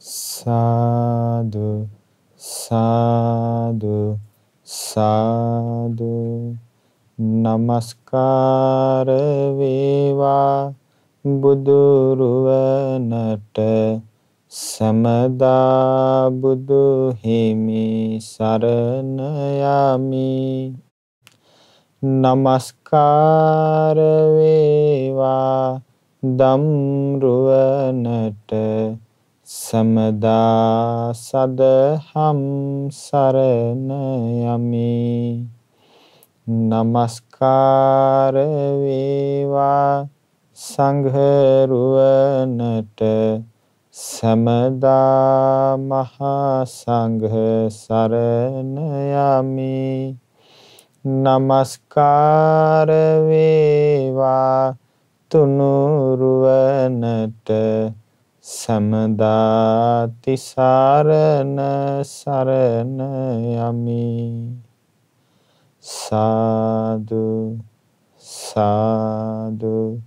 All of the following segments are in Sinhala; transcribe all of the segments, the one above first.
Sadu, sadu, sadu. නමස්කාර වේවා බුදුරුවනට සමදා බුදු හිමි සරණ යමි නමස්කාර වේවා දම් රුවනට සමදා සදහම් සරණ යමි නමස්කාර වේවා සංඝ රුවනට සමදා මහා සංඝ සරණ යමි නමස්කාර වේවා තුනුරුවනට සමදාති සරණ සරණ යමි සාදු සාදු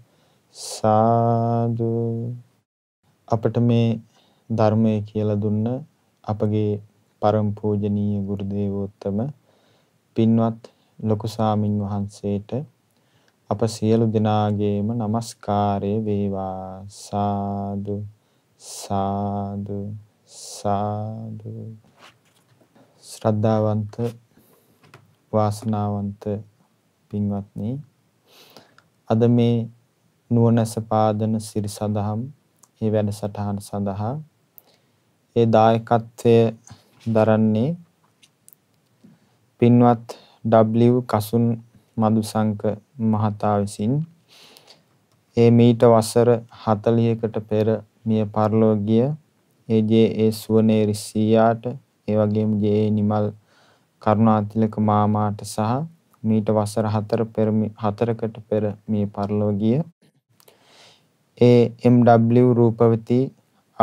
සාදු අපට මේ ධර්මය කියලා දුන්න අපගේ පරම පූජනීය ගුරු දේවෝත්තම පින්වත් ලොකු සාමින් වහන්සේට අප සියලු දෙනාගේම নমස්කාරය වේවා සාදු සාදු සාදු ශ්‍රද්ධාවන්ත වාසනාවන්ත පින්වත්නි අද මේ නුවණැස පාදන සිරි සඳහම් මේ වැඩසටහන සඳහා ඒ දායකත්වය දරන්නේ පින්වත් W කසුන් මදුසංක මහතා විසින් ඒ මීට වසර 40කට පෙර මිය පරලොව ගිය ඒ ජේ.ඒ. සුවනේරි සීයාට ඒ වගේම ජේ.ඒ. නිමල් කරුණාතිලක මාමාට සහ මීට වසර 4 පෙර 4කට පෙර මිය පරලොව ගිය ඒ එම්.ඩබ්ලිව් රූපවති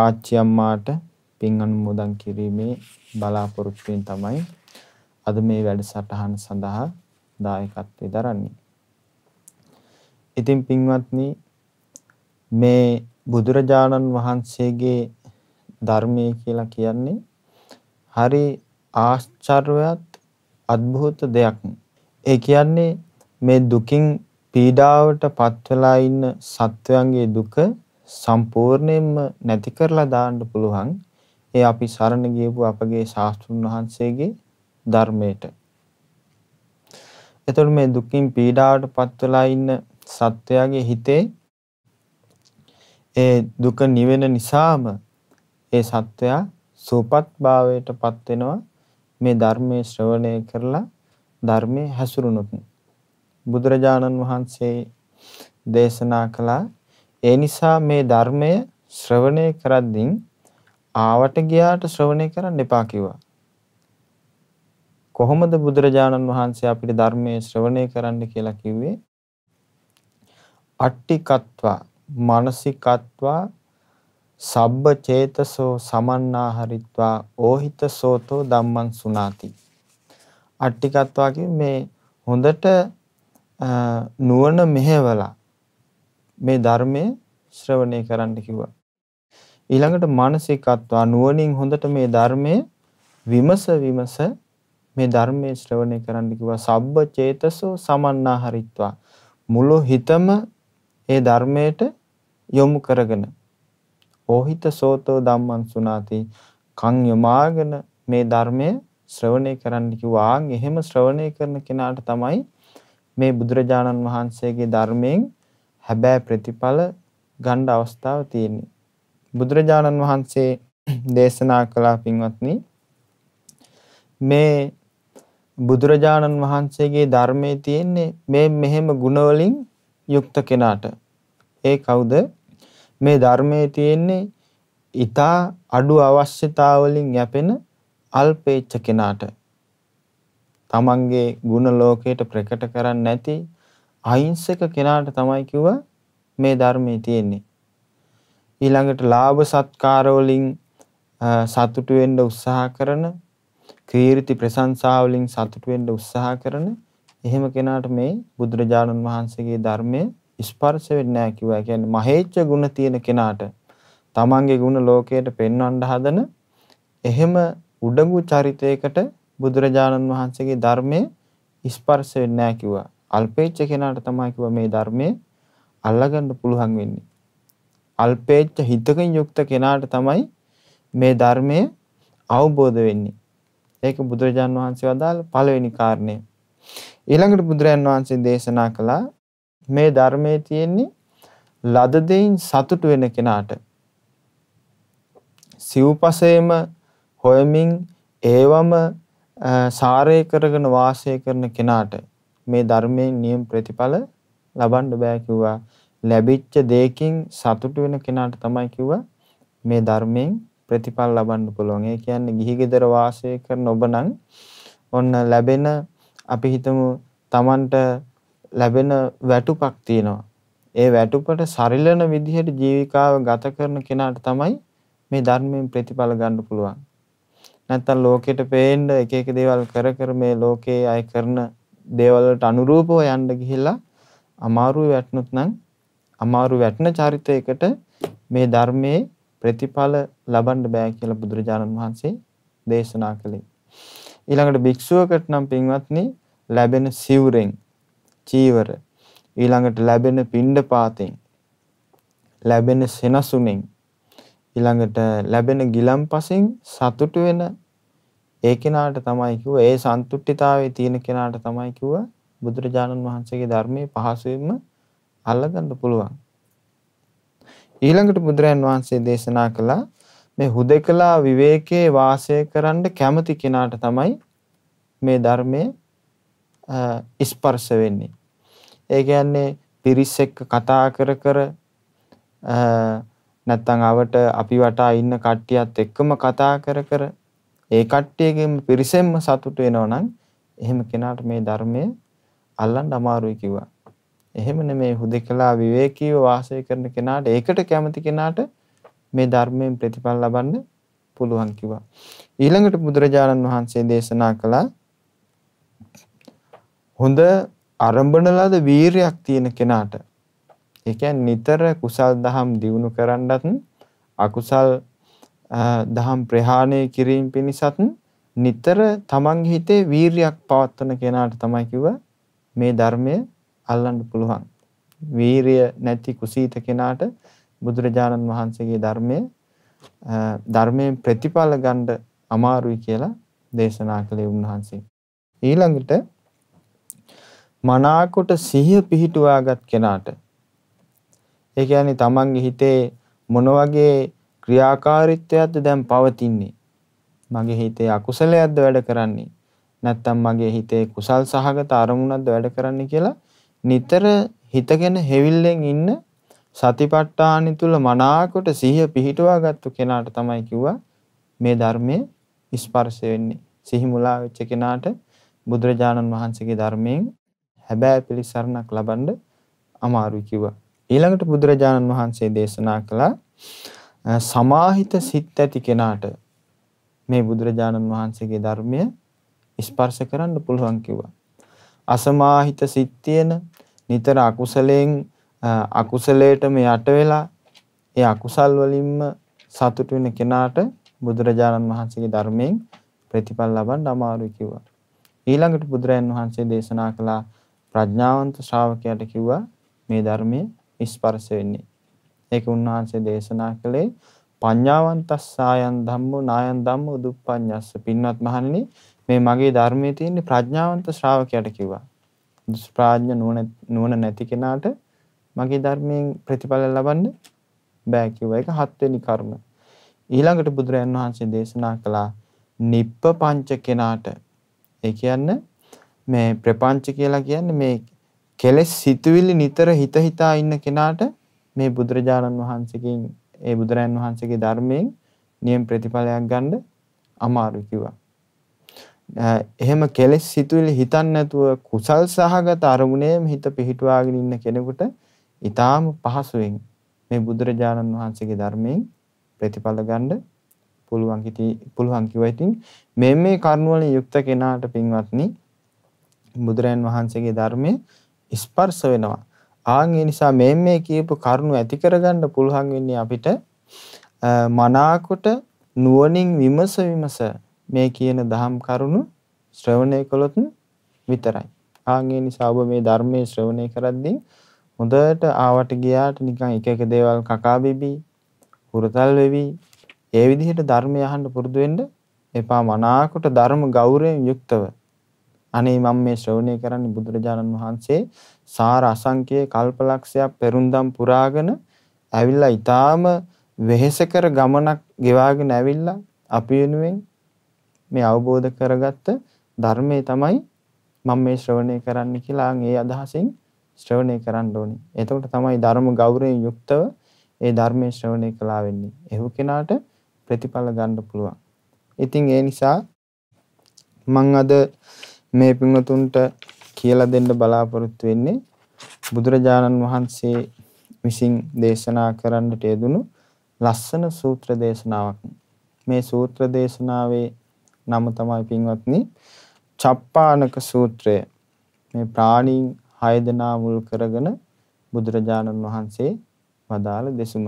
ආච්චි අම්මාට පින් අනුමෝදන් කිරීමේ බලාපොරොත්තුවෙන් තමයි අද මේ වැඩසටහන සඳහා දායකත්වය දරන්නේ. ඉතින් පින්වත්නි මේ බුදුරජාණන් වහන්සේගේ ධර්මය කියලා කියන්නේ හරි ආශ්චර්යවත් අద్භූත දෙයක්. ඒ කියන්නේ මේ දුකින් පීඩාවට පත් වෙලා ඉන්න සත්වයන්ගේ දුක සම්පූර්ණයෙන්ම නැති කරලා දාන්න පුළුවන් ඒ අපි සරණ ගියපු අපගේ ශාස්ත්‍රුන් වහන්සේගේ ධර්මයට. එතකොට මේ දුකින් පීඩාවට පත් වෙලා ඉන්න සත්වයාගේ හිතේ ඒ දුක නිවෙන නිසාම ඒ සත්වයා සෝපත් භාවයට පත් වෙනවා මේ ධර්මයේ ශ්‍රවණය කරලා ධර්මයේ හැසිරුණොත් බුදුරජාණන් වහන්සේ දේශනා කළා ඒ නිසා මේ ධර්මය ශ්‍රවණය කරද්දී ආවට ගියාට ශ්‍රවණය කරන්න එපා කිව්වා කොහොමද බුදුරජාණන් වහන්සේ අපිට ධර්මයේ ශ්‍රවණය කරන්න කියලා කිව්වේ අට්ටිකත්වා මානසිකත්වා සබ්බ චේතසෝ සමන්නාහරිත්වා ඕහිත සෝතෝ ධම්මං සුනාති අට්ටිකත්වා මේ හොඳට නුවණ මෙහෙवला මේ ධර්මයේ ශ්‍රවණය කරන්න කිව්වා ඊළඟට මානසිකත්වා නුවණින් හොඳට මේ ධර්මයේ විමස විමස මේ ධර්මයේ ශ්‍රවණය කරන්න කිව්වා සබ්බ චේතසෝ සමන්නාහරිත්වා මුළු හිතම ඒ ධර්මයට යොමු කරගෙන ඕහිත සෝතෝ ධම්මං සුනාති කන් යොමාගෙන මේ ධර්මය ශ්‍රවණය කරන්න කිව්වා. එහෙම ශ්‍රවණය කරන කෙනාට තමයි මේ බුදුරජාණන් වහන්සේගේ ධර්මයෙන් හැබෑ ප්‍රතිඵල ගන්න අවස්ථාව තියෙන්නේ. බුදුරජාණන් වහන්සේ දේශනා කළා පින්වත්නි මේ බුදුරජාණන් වහන්සේගේ ධර්මයේ තියෙන්නේ මේ මෙහෙම ගුණවලින් යුක්ත කෙනාට ඒ කවුද මේ ධර්මයේ තියෙන්නේ ඊතා අඩු අවශ්‍යතාවලින් යැපෙන අල්පේච්ච කෙනාට තමන්ගේ ಗುಣ ලෝකයට ප්‍රකට කරන්නේ නැති අහිංසක කෙනාට තමයි කිව්ව මේ ධර්මයේ තියෙන්නේ ඊළඟට ලාභ සත්කාර වලින් සතුටු වෙන්න උත්සාහ කරන කීර්ති ප්‍රශංසා වලින් සතුටු වෙන්න උත්සාහ කරන එහෙම කෙනාට මේ බුදුරජාණන් වහන්සේගේ ධර්මයේ ස්පර්ශ වෙන්නේ නැහැ කිව්වා. කියන්නේ මහේච්ඡ ගුණ තියෙන කෙනාට තමන්ගේ ගුණ ලෝකයට පෙන්වන්න හදන එහෙම උඩඟු චරිතයකට බුදුරජාණන් වහන්සේගේ ධර්මයේ ස්පර්ශ වෙන්නේ නැහැ කිව්වා. අල්පේච්ඡ කෙනාට තමයි කිව්වා මේ ධර්මයේ අල්ලගන්න පුළුවන් වෙන්නේ. අල්පේච්ඡ හිතකින් යුක්ත කෙනාට තමයි මේ ධර්මය අවබෝධ වෙන්නේ. ඒක බුදුරජාන් වහන්සේ වදාළ පළවෙනි කාරණය. ඊළඟට බුදුරජාන් වහන්සේ දේශනා කළා මේ ධර්මයේ තියෙන්නේ ලද දෙයින් සතුට වෙන කෙනාට සිව්පසේම හොයමින් ඒවම සාරය කරගෙන වාසය කරන කෙනාට මේ ධර්මයෙන් නියම ප්‍රතිඵල ලබන්න බෑ කිව්වා ලැබිච්ච දෙයකින් සතුට වෙන කෙනාට තමයි කිව්වා මේ ධර්මයෙන් ප්‍රතිඵල ලබන්න පුළුවන්. ඒ කියන්නේ ගිහි ගෙදර වාසය කරන ඔබ නම් ඔන්න ලැබෙන අපි හිතමු Tamanට ලැබෙන වැටුපක් තියෙනවා. ඒ වැටුපට සරිලන විදිහට ජීවිකාව ගත කරන කෙනාට තමයි මේ ධර්මයෙන් ප්‍රතිඵල ගන්න පුළුවන්. නැත්තම් ලෝකෙට පේන්න එක එක දේවල් කර කර මේ ලෝකේ අය කරන දේවල් වලට අනුරූපව යන්න ගිහිල්ලා අමාරු වැටුනොත් නම් අමාරු වැටෙන චරිතයකට මේ ධර්මයේ ප්‍රතිඵල ලබන්න බෑ කියලා බුදුරජාණන් වහන්සේ දේශනා කළේ. ඊළඟට භික්ෂුවකට නම් පින්වත්නි ලැබෙන සිවුරෙන් චීවර ඊළඟට ලැබෙන පින්ඩ පාතෙන් ලැබෙන සෙනසුනෙන් ඊළඟට ලැබෙන ගිලම්පසෙන් සතුටු වෙන ඒ කෙනාට තමයි කිව්ව ඒ සන්තුට්ඨිතාවයේ තියෙන කෙනාට තමයි කිව්ව බුදුරජාණන් වහන්සේගේ ධර්මයේ පහසුවෙන්ම අල්ලගන්න පුළුවන්. ඊළඟට බුදුරයන් වහන්සේ දේශනා කළා මේ හුදකලා විවේකයේ වාසය කරන්න කැමති කෙනාට තමයි මේ ධර්මයේ ස්පර්ශ වෙන්නේ. ඒ කියන්නේ පිරිස් එක්ක කතා කර කර නැත්තම් අවට අපි වටා ඉන්න කට්ටියත් එක්කම කතා කර කර ඒ කට්ටියගෙන් පිරිසෙන්ම සතුට වෙනවා නම් එහෙම කෙනාට මේ ධර්මය අල්ලන්න අමාරුයි කිව්වා. එහෙම නෙමේ හුදෙකලා විවේකීව වාසය කරන කෙනාට ඒකට කැමති කෙනාට මේ ධර්මයෙන් ප්‍රතිඵල ලබන්න පුළුවන් කිව්වා. ඊළඟට බුදුරජාණන් වහන්සේ දේශනා කළා හොඳ අරඹන ලද වීරයක් තියෙන කෙනාට ඒ කියන්නේ නිතර කුසල් දහම් දියුණු කරන්නත් අකුසල් දහම් ප්‍රහාණය කිරීම පිණිසත් නිතර තමන්ගේ හිතේ වීරයක් පවත්වන කෙනාට තමයි කිව්ව මේ ධර්මය අල්ලන්න පුළුවන්. වීරය නැති කුසීත කෙනාට බුදුරජාණන් වහන්සේගේ ධර්මයේ ධර්මයෙන් ප්‍රතිඵල ගන්න අමාරුයි කියලා දේශනා කළේ උන්වහන්සේ. ඊළඟට මනාකොට සිහිය පිහිටුවාගත් කෙනාට ඒ කියන්නේ තමන්ගේ හිතේ මොන වගේ ක්‍රියාකාරීත්වයක්ද දැන් පවතින්නේ මගේ හිතේ අකුසලයක්ද වැඩ කරන්නේ නැත්තම් මගේ හිතේ කුසල් සහගත අරමුණක්ද වැඩ කරන්නේ කියලා නිතර හිතගෙන හෙවිල්ලෙන් ඉන්න සතිපට්ඨානි තුල මනාකොට සිහිය පිහිටුවාගත්තු කෙනාට තමයි කිව්වා මේ ධර්මයේ ස්පර්ශ වෙන්නේ සිහි මුලා වෙච්ච කෙනාට බුදුරජාණන් වහන්සේගේ ධර්මයෙන් හැබෑ පිළිසරණක් ලබන්න අමාරුයි කිව්වා. ඊළඟට බුදුරජාණන් වහන්සේ දේශනා කළා සමාහිත සිත් ඇති කෙනාට මේ බුදුරජාණන් වහන්සේගේ ධර්මය ස්පර්ශ කරන්න පුළුවන් කිව්වා. අසමාහිත සිත් තියෙන නිතර අකුසලයෙන් අකුසලයටම යට වෙලා ඒ අකුසල් වලින්ම සතුට වෙන කෙනාට බුදුරජාණන් වහන්සේගේ ධර්මයෙන් ප්‍රතිඵල ලබන්න අමාරුයි කිව්වා. ඊළඟට බුදුරයන් වහන්සේ දේශනා කළා ප්‍රඥාවන්ත ශ්‍රාවකයාට කිව්වා මේ ධර්මයේ ස්පර්ශ වෙන්නේ. ඒක උන්වහන්සේ දේශනා කළේ පඤ්ඤාවන්තස්සායන් ධම්මෝ නායන් ධම්මෝ දුප්පඤ්ඤස්ස පින්වත් මහණෙනි මේ මගේ ධර්මයේ තියෙන ප්‍රඥාවන්ත ශ්‍රාවකයාට කිව්වා. දුෂ්ප්‍රඥ නුවණ නැති කෙනාට මගේ ධර්මයෙන් ප්‍රතිඵල ලබන්න බෑ කිව්වා. ඒක හත්වෙනි කර්ම. ඊළඟට බුදුරයන් වහන්සේ දේශනා කළා නිප්ප පංච කෙනාට. ඒ කියන්නේ මේ ප්‍රපංච කියලා කියන්නේ මේ කෙලෙස් සිතුවිලි නිතර හිත හිතා ඉන්න කෙනාට මේ බුදුරජාණන් වහන්සේගෙන් ඒ බුදුරයන් වහන්සේගේ ධර්මයෙන් නියම ප්‍රතිඵලයක් ගන්න අමාරු කිව්වා. එහෙම කෙලෙස් සිතුවිලි හිතන්නේ නැතුව කුසල් සහගත අරමුණේම හිත පිහිටුවාගෙන ඉන්න කෙනෙකුට ඊටාම පහසුවෙන් මේ බුදුරජාණන් වහන්සේගේ ධර්මයෙන් ප්‍රතිඵල ගන්න පුළුවන් කිති පුළුවන් කිව්වා ඉතින් මේ මේ කරුණ වලින් යුක්ත කෙනාට පින්වත්නි බුදුරයන් වහන්සේගේ ධර්මයේ ස්පර්ශ වෙනවා. ආන් ඒ නිසා මේ මේ කියපු කරුණු ඇති කරගන්න පුළුවන් වෙන්නේ අපිට මනාකොට නුවණින් විමස විමස මේ කියන දහම් කරුණු ශ්‍රවණය කළොත් විතරයි. ආන් ඒ නිසා ඔබ මේ ධර්මයේ ශ්‍රවණය කරද්දී හොඳට ආවට ගියාට නිකන් එක එක දේවල් කකා බිබී හුරතල් වෙවි ඒ විදිහට ධර්මය අහන්න පුරුදු වෙන්න එපා මනාකොට ධර්ම ගෞරවයෙන් යුක්තව අනේ මම මේ ශ්‍රවණය කරන්නේ බුදුරජාණන් වහන්සේ සාර අසංකේ කල්පලක්ෂයක් පෙරුන්දම් පුරාගෙන ඇවිල්ලා ඊටාම වෙහෙසකර ගමනක් ගෙවාගෙන ඇවිල්ලා අපි වෙනුවෙන් මේ අවබෝධ කරගත්ත ධර්මයේ තමයි මම මේ ශ්‍රවණය කරන්න කියලා ඒ අදහසින් ශ්‍රවණය කරන්න ඕනේ. එතකොට තමයි ධර්ම ගෞරවයෙන් යුක්තව ඒ ධර්මයේ ශ්‍රවණය කළා වෙන්නේ. එහෙව් කෙනාට ප්‍රතිඵල ගන්න පුළුවන්. ඉතින් ඒ නිසා මම අද මේ පින්වතුන්ට කියලා දෙන්න බලාපොරොත්තු වෙන්නේ බුදුරජාණන් වහන්සේ විසින් දේශනා කරන්නට යෙදුණු ලස්සන සූත්‍ර දේශනාවක්. මේ සූත්‍ර දේශනාවේ නම තමයි පින්වත්නි චප්පානක සූත්‍රය. මේ ප්‍රාණීන් හය දෙනා මුල් කරගෙන බුදුරජාණන් වහන්සේ වදාළ දෙසුම.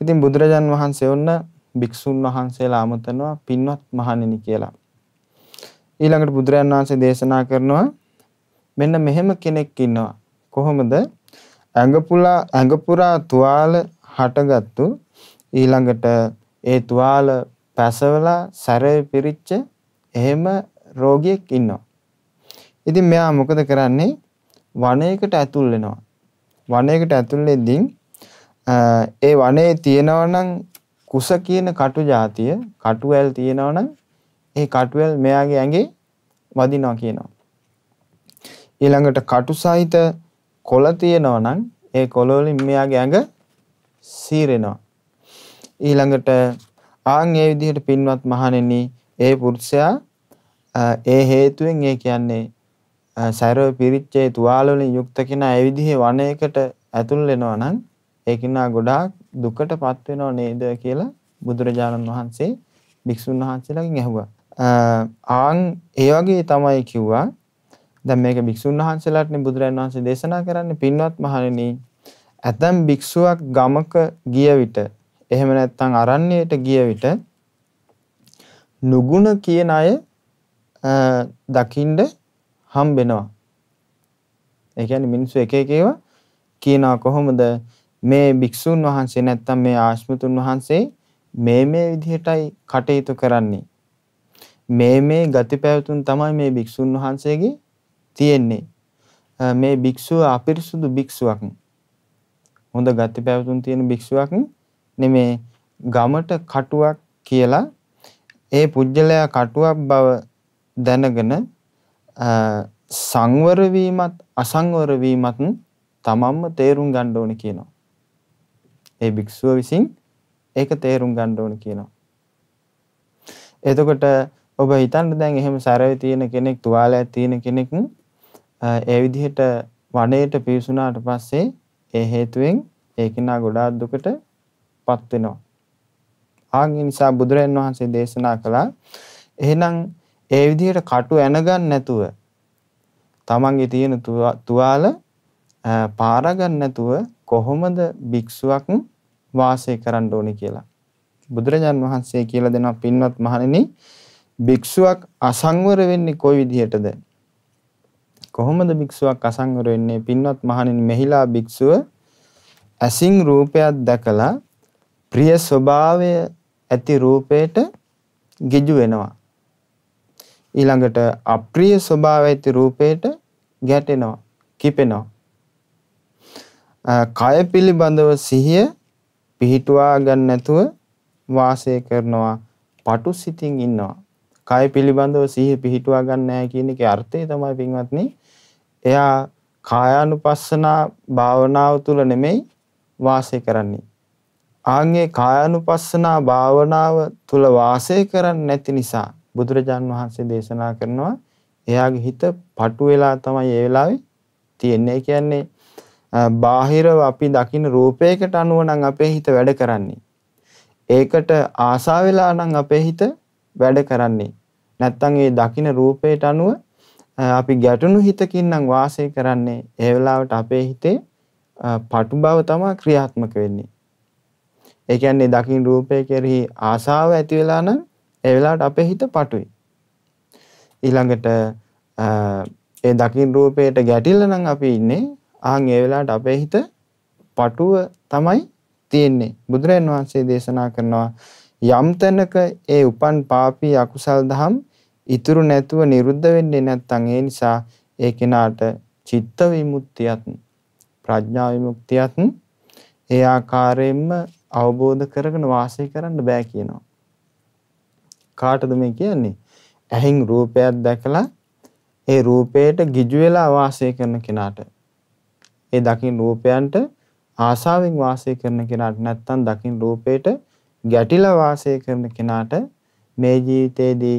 ඉතින් බුදුරජාන් වහන්සේ වුණ භික්ෂුන් වහන්සේලා අමතනවා පින්වත් මහණෙනි කියලා. ඊළඟට බුදුරයන් වහන්සේ දේශනා කරනවා මෙන්න මෙහෙම කෙනෙක් ඉන්නවා. කොහොමද? ඇඟපුලා ඇඟපුරා තුවාල හටගත්තු ඊළඟට ඒ තුවාල පැසවලා සැරේ පිරිච්ච එහෙම රෝගියෙක් ඉන්නවා. ඉතින් මෙයා මොකද කරන්නේ? වනයකට ඇතුල් වෙනවා. වනයකට ඇතුල් වෙද්දී ඒ වනයේ තියෙනවා නම් කුස කියන කටු జాතිය, කටුවැල් තියෙනවා නම් ඒ කටුවල් මෙයාගේ ඇඟේ වදිනවා කියනවා. ඊළඟට කටු සහිත කොළ තියෙනවා නම් ඒ කොළ වලින් මෙයාගේ ඇඟ සීරෙනවා. ඊළඟට ආන් ඒ විදිහට පින්වත් මහණෙනි ඒ පුරුෂයා ඒ හේතුවෙන් ඒ කියන්නේ සැරව පිරිච්චේ තුවාල වලින් යුක්ත කෙනා ඒ විදිහේ වනයකට ඇතුල් වෙනවා නම් ඒ කෙනා ගොඩාක් දුකටපත් වෙනව නේද කියලා බුදුරජාණන් වහන්සේ භික්ෂුන් වහන්සේලාගෙන් ඇහුවා. ආන් ඒ වගේ තමයි කිව්වා. දැන් මේක භික්ෂුන් වහන්සේලාටනේ බුදුරජාණන් වහන්සේ දේශනා කරන්නේ පින්වත් මහණෙනි. ඇතම් භික්ෂුවක් ගමක ගිය විට එහෙම නැත්නම් අරණ්‍යයට ගිය විට නුගුණ කියන අය දකින්ද හම්බෙනවා. ඒ කියන්නේ මිනිස්සු එක එක ඒවා කියනවා කොහොමද මේ භික්ෂුන් වහන්සේ නැත්තම් මේ ආශ්මිතුන් වහන්සේ මේ මේ විදිහටයි කටයුතු කරන්නේ මේ මේ ගති පැවතුම් තමයි මේ භික්ෂුන් වහන්සේගේ තියෙන්නේ. මේ භික්ෂුව අපිරිසුදු භික්ෂුවක්. හොඳ ගති පැවතුම් තියෙන භික්ෂුවක් නෙමේ ගමට කටුවක් කියලා ඒ පුජ්‍යලයා කටුවක් බව දැනගෙන සංවර වීමත් අසංවර වීමත් තමන්ම තේරුම් ගන්න ඕන කියනවා. ඒ භික්ෂුව විසින් ඒක තේරුම් ගන්න ඕන කියනවා. එතකොට ඔබ හිතන්න දැන් එහෙම සැරේ තියෙන කෙනෙක් තුවාලයක් තියෙන කෙනෙක් ඒ විදිහට වනයේට පිවිසුනාට පස්සේ ඒ හේතුවෙන් ඒ කෙනා ගොඩාක් දුකටපත් වෙනවා. ආන් නිසා බුදුරජාන් වහන්සේ දේශනා කළා එහෙනම් ඒ විදිහට කටු ඇනගන්න නැතුව තමන්ගේ තියෙන තුවාල පාරගන්න නැතුව කොහොමද භික්ෂුවක් වාසය කරන්න ඕනේ කියලා බුදුරජාන් වහන්සේ කියලා දෙනවා පින්වත් මහණෙනි භික්ෂුවක් අසංවර වෙන්නේ කොයි විදිහටද? කොහොමද භික්ෂුවක් අසංවර වෙන්නේ? පින්වත් මහණෙනි මෙහිලා භික්ෂුව ඇසින් රූපයක් දැකලා ප්‍රිය ස්වභාවය ඇති රූපයට ගිජු වෙනවා. ඊළඟට අප්‍රිය ස්වභාවය ඇති රූපයට ගැටෙනවා, කිපෙනවා. කය පිළිබඳව සිහිය පිහිටුවා ගන්න නැතුව වාසය කරනවා, පටු සිතින් ඉන්නවා. කය පිළිබඳව සිහිය පිහිටුවා ගන්න නැහැ කියන එකේ අර්ථය තමයි පින්වත්නි එයා කායානුපස්සනා භාවනාව තුල නෙමෙයි වාසය කරන්නේ ආන්ගේ කායානුපස්සනා භාවනාව තුල වාසය කරන්නේ නැති නිසා බුදුරජාන් වහන්සේ දේශනා කරනවා එයාගේ හිත පටු වෙලා තමයි ඒ වෙලාවේ තියෙන්නේ කියන්නේ බාහිරව අපි දකින රූපයකට අනුව නම් අපේ හිත වැඩ කරන්නේ. ඒකට ආසා වෙලා නම් අපේ හිත වැඩ කරන්නේ. නැත්තම් ඒ දකින රූපයට අනුව අපි ගැටුණු හිතකින් නම් වාසය කරන්නේ ඒ වෙලාවට අපේ හිතේ පටු බව තමයි ක්‍රියාත්මක වෙන්නේ. ඒ කියන්නේ දකින් රූපය කෙරෙහි ආසාව ඇති වෙලා නම් ඒ වෙලාවට අපේ හිත පටුයි. ඊළඟට ඒ දකින් රූපයට ගැටිලා නම් අපි ඉන්නේ ආන් ඒ වෙලාවට අපේ හිත පටුව තමයි තියෙන්නේ. බුදුරජාන් වහන්සේ දේශනා කරනවා යම් තැනක ඒ උපන් පාපී අකුසල් දහම් ඉතුරු නැතුව නිරුද්ධ වෙන්නේ නැත්නම් ඒ නිසා ඒ කෙනාට චිත්ත විමුක්තියත් ප්‍රඥා විමුක්තියත් ඒ ආකාරයෙන්ම අවබෝධ කරගෙන වාසය කරන්න බෑ කියනවා. කාටද මේ කියන්නේ? ඇහෙන් රූපයක් දැකලා ඒ රූපයට ගිජු වෙලා වාසය කරන කෙනාට ඒ දකින් රූපයන්ට ආසාවෙන් වාසය කරන කෙනාට නැත්නම් දකින් රූපයට ගැටිලා වාසය කරන කෙනාට මේ ජීවිතයේදී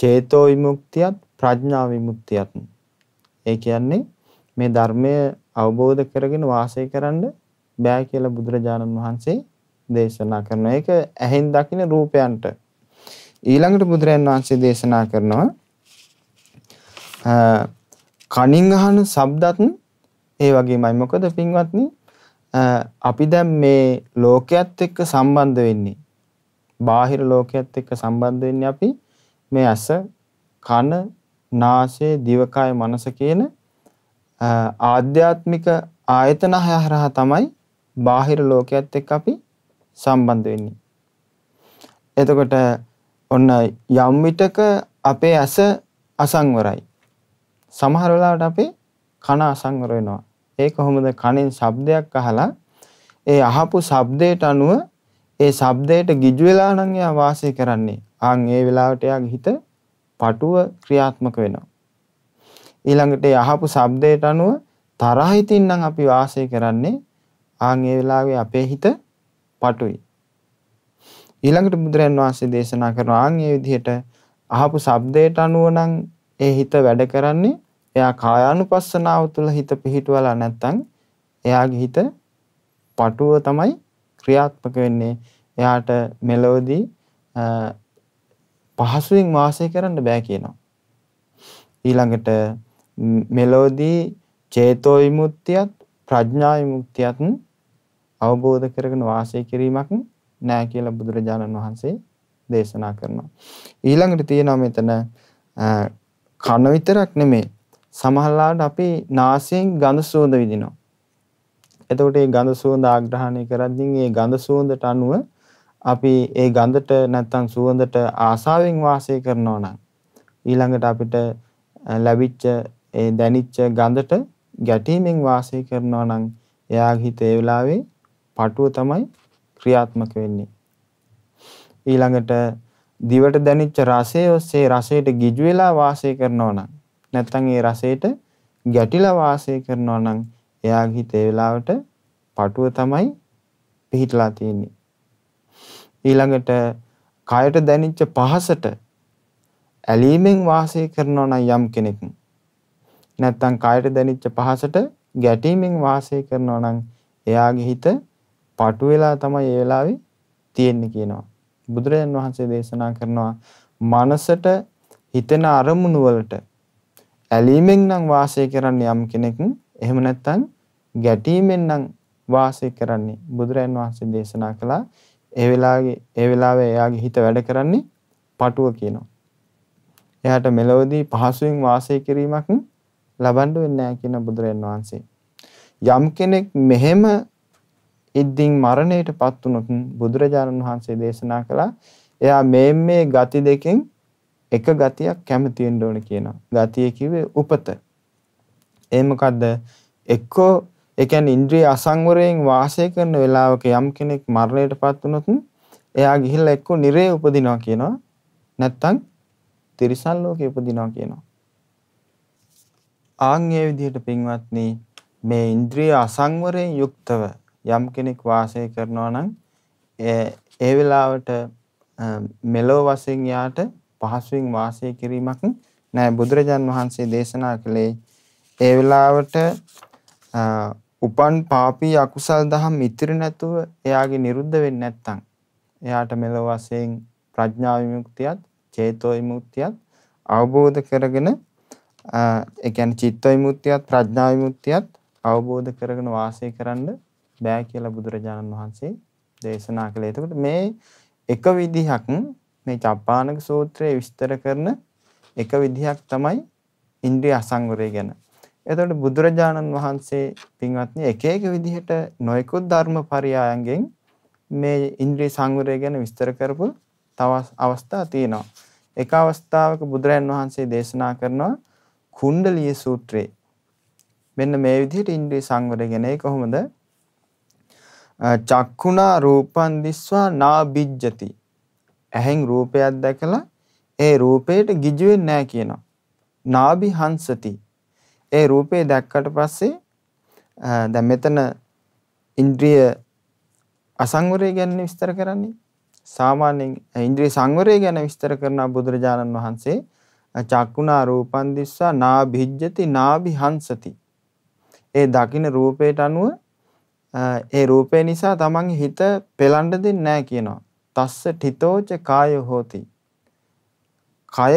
චේතෝ විමුක්තියත් ප්‍රඥා විමුක්තියත්. ඒ කියන්නේ මේ ධර්මය අවබෝධ කරගෙන වාසය කරන්න බෑ කියලා බුදුරජාණන් වහන්සේ දේශනා කරනවා. ඒක ඇහෙන් දකින රූපයන්ට. ඊළඟට බුදුරජාණන් වහන්සේ දේශනා කරනවා කනින් අහන ශබ්දත් ඒ වගේමයි. මොකද පින්වත්නි අපි දැන් මේ ලෝකයේත් එක්ක සම්බන්ධ වෙන්නේ. බාහිර ලෝකයේත් එක්ක සම්බන්ධ වෙන්නේ අපි මේ ඇස කන නාසය දිවකය මනස කියන ආධ්‍යාත්මික ආයතන හය හරහා තමයි බාහිර ලෝකයේත් එක්ක අපි සම්බන්ධ වෙන්නේ. එතකොට ඔන්න යම් විටක අපේ ඇස අසංවරයි. සමහර වෙලාවට අපේ කන අසංවර වෙනවා. ඒ කොහොමද කනෙන් ශබ්දයක් අහලා ඒ අහපු ශබ්දයට අනුව ඒ ශබ්දයට ගිජු වෙලා නම් එයා වාසය කරන්නේ. ආන් ඒ වෙලාවට එයාගේ හිත පටුව ක්‍රියාත්මක වෙනවා. ඊළඟට ඒ අහපු ශබ්දයට අනුව තරහ හිතින් නම් අපි වාසය කරන්නේ ආන් ඒ වෙලාවේ අපේ හිත පටුයි. ඊළඟට බුදුරන් වහන්සේ දේශනා කරන ආන් ඒ විදිහට අහපු ශබ්දයට අනුව නම් ඒ හිත වැඩ කරන්නේ එයා කායානුපස්සනාව තුළ හිත පිහිටුවලා නැත්නම් එයාගේ හිත පටුව තමයි ක්‍රියාත්මක වෙන්නේ. එයාට මෙලොවදී පහසුවෙන් වාසය කරන්න බෑ කියනවා. ඊළඟට මෙලෝදී චේතෝ විමුක්තියත් ප්‍රඥා විමුක්තියත් අවබෝධ කරගෙන වාසය කිරීමක් නෑ කියලා බුදුරජාණන් වහන්සේ දේශනා කරනවා. ඊළඟට තියෙනවා මෙතන කන විතරක් නෙමෙයි සමහරලාට අපි නාසයෙන් ගඳ සුවඳ විඳිනවා. එතකොට මේ ගඳ සුවඳ ආග්‍රහණය කරද්දී මේ ගඳ සුවඳට අනුව අපි ඒ ගඳට නැත්තම් සුවඳට ආසාවෙන් වාසය කරනවා නම් ඊළඟට අපිට ලැබිච්ච ඒ දැනිච්ච ගඳට ගැටීමෙන් වාසය කරනවා නම් එයාගේ හිත ඒ වෙලාවේ පටුව තමයි ක්‍රියාත්මක වෙන්නේ. ඊළඟට දිවට දැනිච්ච රසය ඔස්සේ රසයට ගිජු වෙලා වාසය කරනවා නම් නැත්තම් ඒ රසයට ගැටිලා වාසය කරනවා නම් එයාගේ හිත ඒ වෙලාවට පටුව තමයි පිහිටලා තියෙන්නේ. ඊළඟට කයට දැනෙච්ච පහසට ඇලීමෙන් වාසය කරනවා නම් යම් කෙනෙක් නැත්තම් කයට දැනෙච්ච පහසට ගැටීමෙන් වාසය කරනවා නම් එයාගේ හිත පටු වෙලා තමයි ඒ වෙලාවේ තියෙන්නේ කියනවා බුදුරජාන් වහන්සේ දේශනා කරනවා මනසට හිතෙන අරමුණු වලට ඇලීමෙන් නම් වාසය කරන්නේ යම් කෙනෙක් එහෙම නැත්තම් ගැටීමෙන් නම් වාසය කරන්නේ බුදුරජාන් වහන්සේ දේශනා කළා ඒ වෙලාවේ ඒ වෙලාවේ එයාගේ හිත වැඩ කරන්නේ පටුව කියනවා. එයාට මෙලොවදී පහසුවෙන් වාසය කිරීමක් ලබන්න වෙන්නේ නැහැ කියන බුදුරජාණන් වහන්සේ. යම් කෙනෙක් මෙහෙම ඉද්දින් මරණයටපත් වුනොත් බුදුරජාණන් වහන්සේ දේශනා කළා එයා මේ මේ ගති දෙකෙන් එක ගතියක් කැමති වෙන්න ඕන කියනවා. ගතිය කිව්වේ උපත. ඒ මොකද්ද? එක්කෝ ඒ කියන්නේ ඉන්ද්‍රිය අසංවරයෙන් වාසය කරන වෙලාවක යම් කෙනෙක් මරණයටපත් වුනොත් එයා ගිහිල්ලා එක්ක නිරේ උපදිනවා කියනවා. නැත්තම් තිරිසන් ලෝකේ උපදිනවා කියනවා. ආන් මේ විදිහට පින්වත්නි මේ ඉන්ද්‍රිය අසංවරයෙන් යුක්තව යම් කෙනෙක් වාසය කරනවා නම් ඒ වෙලාවට මෙලෝ වශයෙන් යාට පහසුවෙන් වාසය කිරීමක් නෑ බුදුරජාන් වහන්සේ දේශනා කළේ ඒ වෙලාවට උපන් පාපී අකුසල් දහම් ඉතිරි නැතුව එයාගේ නිරුද්ධ වෙන්නේ නැත්නම් එයාට මෙලොව වශයෙන් ප්‍රඥා විමුක්තියත් චේතෝ විමුක්තියත් අවබෝධ කරගෙන ඒ කියන්නේ චිත්ත විමුක්තියත් ප්‍රඥා විමුක්තියත් අවබෝධ කරගෙන වාසය කරන්න බෑ කියලා බුදුරජාණන් වහන්සේ දේශනා කළේ. එතකොට මේ එක විදිහක් මේ චප්පානක සූත්‍රයේ විස්තර කරන එක විදිහක් තමයි ඉන්ද්‍රිය අසංවරය ගැන. එතකොට බුදුරජාණන් වහන්සේ පින්වත්නි එක එක විදිහට නොයෙකුත් ධර්ම පරයයන්ගෙන් මේ ඉන්ද්‍රිය සංවරය ගැන විස්තර කරපු තව අවස්ථා තියෙනවා. එක අවස්ථාවක බුදුරජාණන් වහන්සේ දේශනා කරනවා කුණ්ඩලීය සූත්‍රේ. මෙන්න මේ විදිහට ඉන්ද්‍රිය සංවරය ගැන කොහොමද? චක්කුණා රූපන් දිස්වා නාබිජ්ජති. ඇහෙන් රූපයක් දැකලා ඒ රූපයට ගිජු වෙන්නේ නැහැ කියනවා. නාබි හංසති ඒ රූපේ දැක්කට පස්සේ දැන් මෙතන ඉන්ද්‍රිය අසංවරය ගැන විස්තර කරන්නේ සාමාන්‍යයෙන් ඉන්ද්‍රිය සංවරය ගැන විස්තර කරන බුදුරජාණන් වහන්සේ චක්කුණා රූපන් දිස්සා නා භිජ්ජති නා බිහංසති ඒ දකින රූපයට අනුව ඒ රූපේ නිසා තමන්ගේ හිත පෙළන්න දෙන්නේ නැහැ කියනවා තස්ස තිතෝච කාය හෝති කය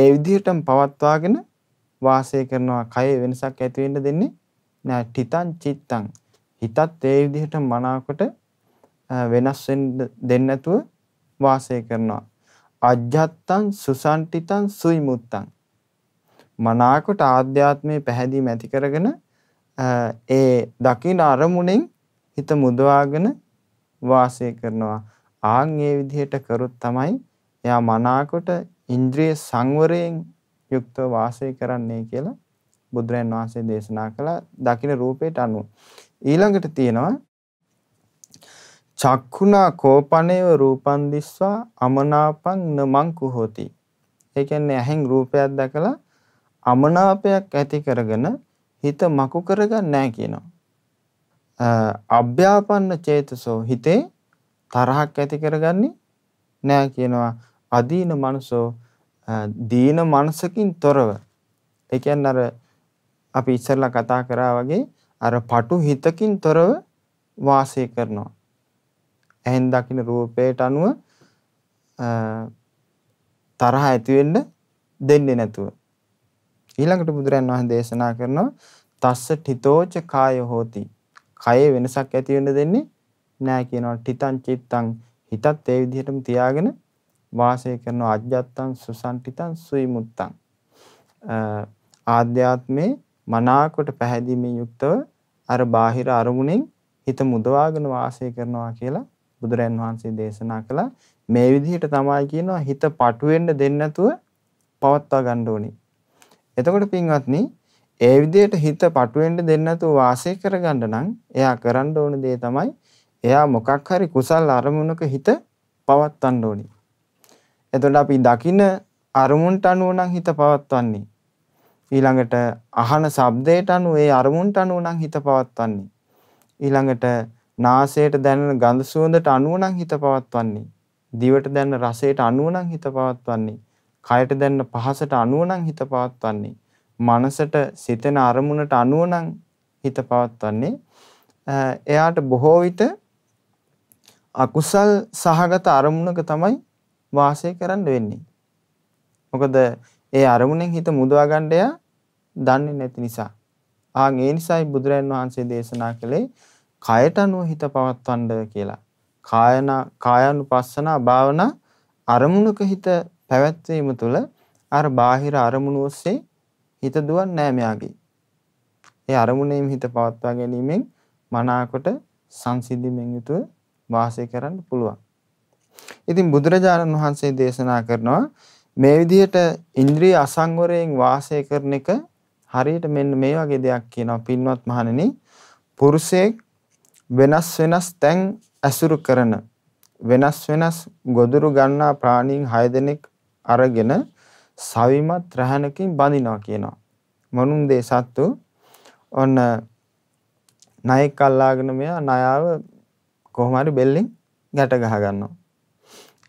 ඒ විදිහටම පවත්වාගෙන වාසය කරනවා කය වෙනසක් ඇති වෙන්න දෙන්නේ නෑ හිතං චිත්තං හිතත් ඒ විදිහට මනාවකට වෙනස් වෙන්න දෙන්නේ නැතුව වාසය කරනවා අජ්ජත්තං සුසන්ටිතං සුයිමුත්තං මනාවකට ආධ්‍යාත්මයේ පැහැදීම ඇති කරගෙන ඒ දකින අරමුණෙන් හිත මුදවාගෙන වාසය කරනවා ආන් මේ විදිහට කරොත් තමයි එයා මනාකොට ඉන්ද්‍රිය සංවරයෙන් යුක්තව වාසය කරන්නේ කියලා බුදුරයන් වහන්සේ දේශනා කළ දකින රූපයට අනුව. ඊළඟට තියෙනවා චක්ඛුනා කෝපණේව රූපන් දිස්වා අමනාපං නමංකු හොති. ඒ කියන්නේ ඇහෙන් රූපයක් දැකලා අමනාපයක් ඇති කරගෙන හිත මකු කරගන්නේ නැහැ කියනවා. අභ්‍යාපන්න චේතසෝ හිතේ තරහක් ඇති කරගන්නේ නැහැ කියනවා. අදීන මනසෝ දීන මනසකින් තොරව ඒ කියන්නේ අර අපි ඉස්සෙල්ලා කතා කරා වගේ අර පටු හිතකින් තොරව වාසය කරනවා. ඇහෙන් දකින රූපයට අනුව තරහ ඇති වෙන්න දෙන්නේ නැතුව. ඊළඟට බුදුරයන් වහන්සේ දේශනා කරනවා තස්ස ඨිතෝච කාය හෝති. කයේ වෙනසක් ඇති වෙන්න දෙන්නේ නැහැ කියනවා. ඨිතං චිත්තං හිතත් ඒ විදිහටම තියාගෙන වාසය කරන අජ්ජත්තං සුසන්තිතං සුයිමුත්තං ආධ්‍යාත්මේ මනාකොට පැහැදීමේ යුක්තව අර බාහිර අරමුණෙන් හිත මුදවාගෙන වාසය කරනවා කියලා බුදුරන් වහන්සේ දේශනා කළා මේ විදිහට තමයි කියනවා හිත පටු වෙන්න දෙන්නේ නැතුව පවත්වා ගන්න ඕනේ. එතකොට පින්වත්නි ඒ විදිහට හිත පටු වෙන්න දෙන්නේ නැතුව වාසය කරගන්න නම් එයා කරන්න ඕන දේ තමයි එයා මොකක් හරි කුසල් අරමුණක හිත පවත්වන්න ඕනේ. එතකොට අපි දකින අරමුණට අනුව නම් හිත පවත්වන්නේ. ඊළඟට අහන ශබ්දයට අනුව ඒ අරමුණට අනුව නම් හිත පවත්වන්නේ. ඊළඟට නාසයට දැනෙන ගඳ සුවඳට අනුව නම් හිත පවත්වන්නේ. දිවට දැනෙන රසයට අනුව නම් හිත පවත්වන්නේ. කයට දැනෙන පහසට අනුව නම් හිත පවත්වන්නේ. මනසට සිතෙන අරමුණට අනුව නම් හිත පවත්වන්නේ. එයාට බොහෝ විට අකුසල් සහගත අරමුණක තමයි වාසය කරන්න වෙන්නේ. මොකද ඒ අරමුණෙන් හිත මුදවා ගන්න එයා දන්නේ නැති නිසා. ආන් ඒ නිසායි බුදුරජාන් වහන්සේ දේශනා කළේ කයට අනුව හිත පවත්වන්න කියලා. කායන කායानुපස්සන භාවනා අරමුණක හිත පැවැත්වීම තුළ අර බාහිර අරමුණු ඔස්සේ හිත දුවන්නේ නැහැ මෙයාගේ. ඒ අරමුණේම හිත පවත්වා ගැනීමෙන් මනාකොට සංසිඳීමෙන් යුතුව වාසය කරන්න පුළුවන්. ඉතින් බුදුරජාණන් වහන්සේ දේශනා කරනවා මේ විදිහට ඉන්ද්‍රිය අසංවරයෙන් වාසය කරන එක හරියට මෙන්න මේ වගේ දෙයක් කියනවා පින්වත් මහණෙනි පුරුෂයෙක් වෙනස් වෙනස් තැන් ඇසුරු කරන වෙනස් වෙනස් ගොදුරු ගන්නා ප්‍රාණීන් 6 දෙනෙක් අරගෙන සවිමත් රහණකින් බඳිනවා කියනවා මනුන් දේ සත්තු ඔන්න ණයෙක් අල්ලාගෙන මෙයා ණයාව කොහොම හරි බෙල්ලෙන් ගැට ගහ ගන්නවා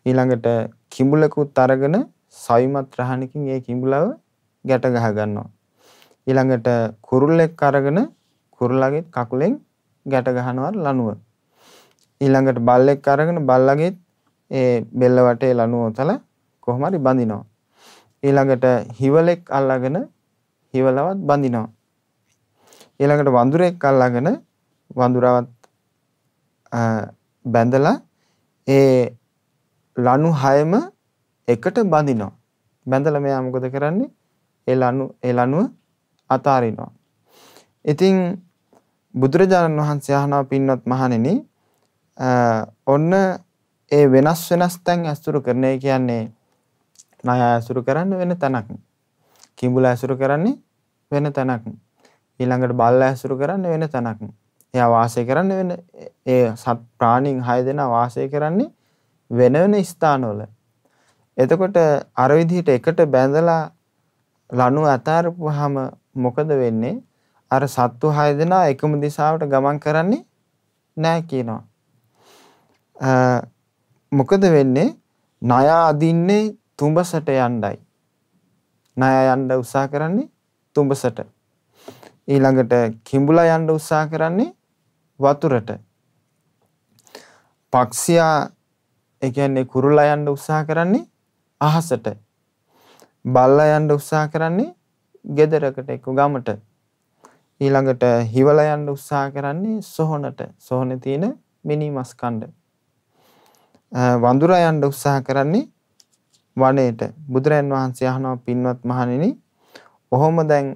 ඊළඟට කිඹුලකුත් අරගෙන සවිමත් රහණකින් ඒ කිඹුලව ගැට ගහ ගන්නවා. ඊළඟට කුරුල්ලෙක් අරගෙන කුරුල්ලගේ කකුලෙන් ගැට ගහනවා ලනුව. ඊළඟට බල්ලෙක් අරගෙන බල්ලගේ ඒ බෙල්ල වටේ ලනුව උතල කොහොම හරි බඳිනවා. ඊළඟට හිවලෙක් අල්ලගෙන හිවලවත් බඳිනවා. ඊළඟට වඳුරෙක් අල්ලගෙන වඳුරවත් බැඳලා ඒ ලනු හයම එකට බඳිනවා. බැඳලා මෙයා මොකද කරන්නේ? ඒ ලනු ඒ ලනුව අතාරිනවා. ඉතින් බුදුරජාණන් වහන්සේ අහනවා පින්වත් මහණෙනි ඔන්න ඒ වෙනස් වෙනස් තැන් ඇසුරු කරන්නේ කියන්නේ ණය ඇසුරු කරන්න වෙන තැනක්. කිඹුල ඇසුරු කරන්නේ වෙන තැනක්. ඊළඟට බල්ලා ඇසුරු කරන්නේ වෙන තැනක්. එයා වාසය කරන්නේ වෙන ඒ සත් ප්‍රාණීන් 6 දෙනා වාසය කරන්නේ වෙන වෙන ස්ථානවල. එතකොට අර විදිහට එකට බැඳලා ලණු අතාරපුවාම මොකද වෙන්නේ? අර සත්තු 6 දෙනා එකම දිශාවට ගමන් කරන්නේ නැහැ කියනවා. මොකද වෙන්නේ? ණය අදින්නේ තුඹසට යණ්ඩයි. ණය යන්න උත්සාහ කරන්නේ තුඹසට. ඊළඟට කිඹුලා යන්න උත්සාහ කරන්නේ වතුරට. පක්ෂියා ඒ කියන්නේ කුරුල්ලා යන්න උත්සාහ කරන්නේ අහසට. බල්ලා යන්න උත්සාහ කරන්නේ ගෙදරකට එක්ක ගමට. ඊළඟට හිවලා යන්න උත්සාහ කරන්නේ සොහනට. සොහනේ තියෙන මිනි මස් කණ්ඩ. වඳුරා යන්න උත්සාහ කරන්නේ වනයේට. බුදුරයන් වහන්සේ අහනවා පින්වත් මහණෙනි, ඔහොම දැන්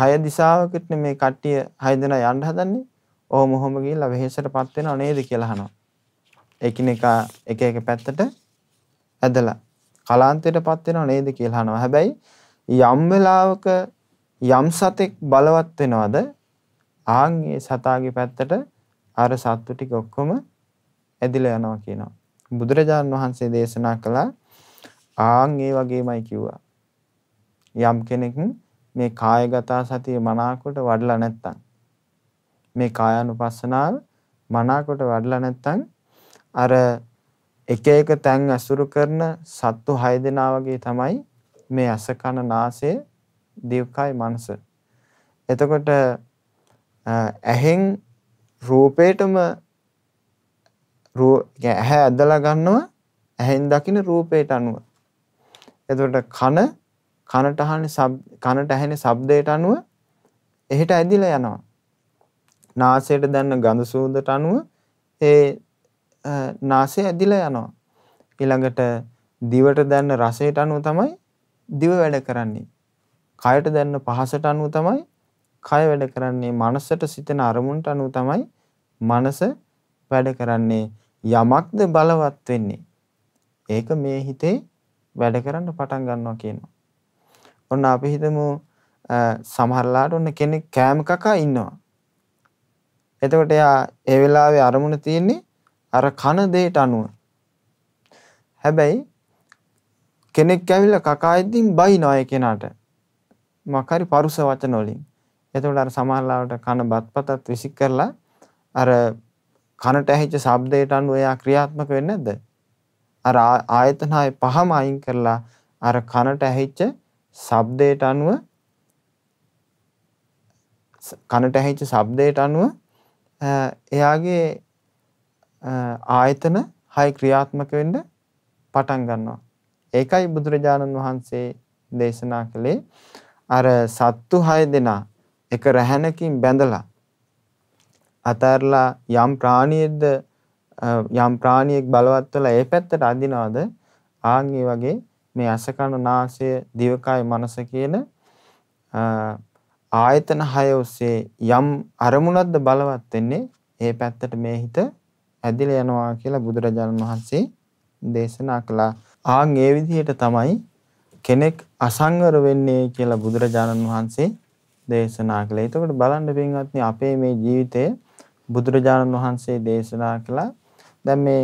හය දිශාවකට මේ කට්ටිය හය දෙනා යන්න හදන්නේ. ඔහොම ඔහොම ගිහිල්ලා වෙහෙසටපත් වෙනව නේද කියලා අහනවා. එකිනෙකා එක එක පැත්තට ඇදලා කලාන්තයටපත් වෙනව නේද කියලා අහනවා. හැබැයි යම් වෙලාවක යම් සතෙක් බලවත් වෙනවද ආන් ඒ සතාගේ පැත්තට අර සත්තු ටික ඔක්කොම ඇදිලා යනවා කියනවා. බුදුරජාණන් වහන්සේ දේශනා කළා ආන් ඒ වගේමයි කිව්වා. යම් කෙනෙක් මේ කායගත සතිය මනාකොට වඩලා නැත්තම් මේ කායानुපස්සනාව මනාකොට වඩලා නැත්තම් අර එක එක තැන් ඇසුරු කරන සත්තු 6 දෙනා වගේ තමයි මේ ඇස කන නාසය දිවකයි මනස. එතකොට ඇහෙන් රූපේටම ඇහැ ඇදලා ගන්නවා ඇහෙන් දකින රූපේට අනුව. එතකොට කන කනට අහන්නේ කනට ඇහෙන ශබ්දයට අනුව එහෙට ඇදිලා යනවා. නාසයට දැනෙන ගඳ සුවඳට අනුව ඒ නාසය ඇදිලා යනවා. ඊළඟට දිවට දැන්න රසයට අනුව තමයි දිව වැඩ කරන්නේ. කයට දැන්න පහසට අනුව තමයි කය වැඩ කරන්නේ. මනසට සිතන අරමුණට අනුව තමයි මනස වැඩ කරන්නේ. යමක්ද බලවත් වෙන්නේ. ඒක මේ හිතේ වැඩ කරන්න පටන් ගන්නවා කියනවා. ඔන්න අපි හිතමු සමහරලාට ඔන්න කෙනෙක් කෑම කකා ඉන්නවා. එතකොට එයා ඒ වෙලාවේ අරමුණ තියෙන්නේ අර කන දෙයට අනුව. හැබැයි කෙනෙක් ඇවිල්ලා කකා ඉදින් බයිනවා ඒ කෙනාට. මොකක් හරි පරුස වචන වලින්. එතකොට අර සමහරලාවට කන බත්පතත් විසික් කරලා අර කනට ඇහිච්ච ශබ්දයට අනුව එයා ක්‍රියාත්මක වෙන්නේ නැද්ද? අර ආයතන හය පහම අයින් කරලා අර කනට ඇහිච්ච ශබ්දයට අනුව කනට ඇහිච්ච ශබ්දයට අනුව එයාගේ ආයතන හය ක්‍රියාත්මක වෙන්න පටන් ගන්නවා. ඒකයි බුදුරජාණන් වහන්සේ දේශනා කළේ අර සත්තු හය දෙනා එක රැහැනකින් බැඳලා අතරලා යම් ප්‍රාණියෙක්ද යම් ප්‍රාණියෙක් බලවත් වෙලා ඒ පැත්තට අදිනවද ආන් වගේ මේ අසකන නාසය දිවකය මනස කියන ආයතන හය ඔස්සේ යම් අරමුණක්ද බලවත් වෙන්නේ ඒ පැත්තට මේ හිත හැදිලා යනවා කියලා බුදුරජාණන් වහන්සේ දේශනා කළා. ආන් ඒ විදිහට තමයි කෙනෙක් අසංවර වෙන්නේ කියලා බුදුරජාණන් වහන්සේ දේශනා කළා. එතකොට බලන්න පින්වත්නි අපේ මේ ජීවිතයේ බුදුරජාණන් වහන්සේ දේශනා කළා. දැන් මේ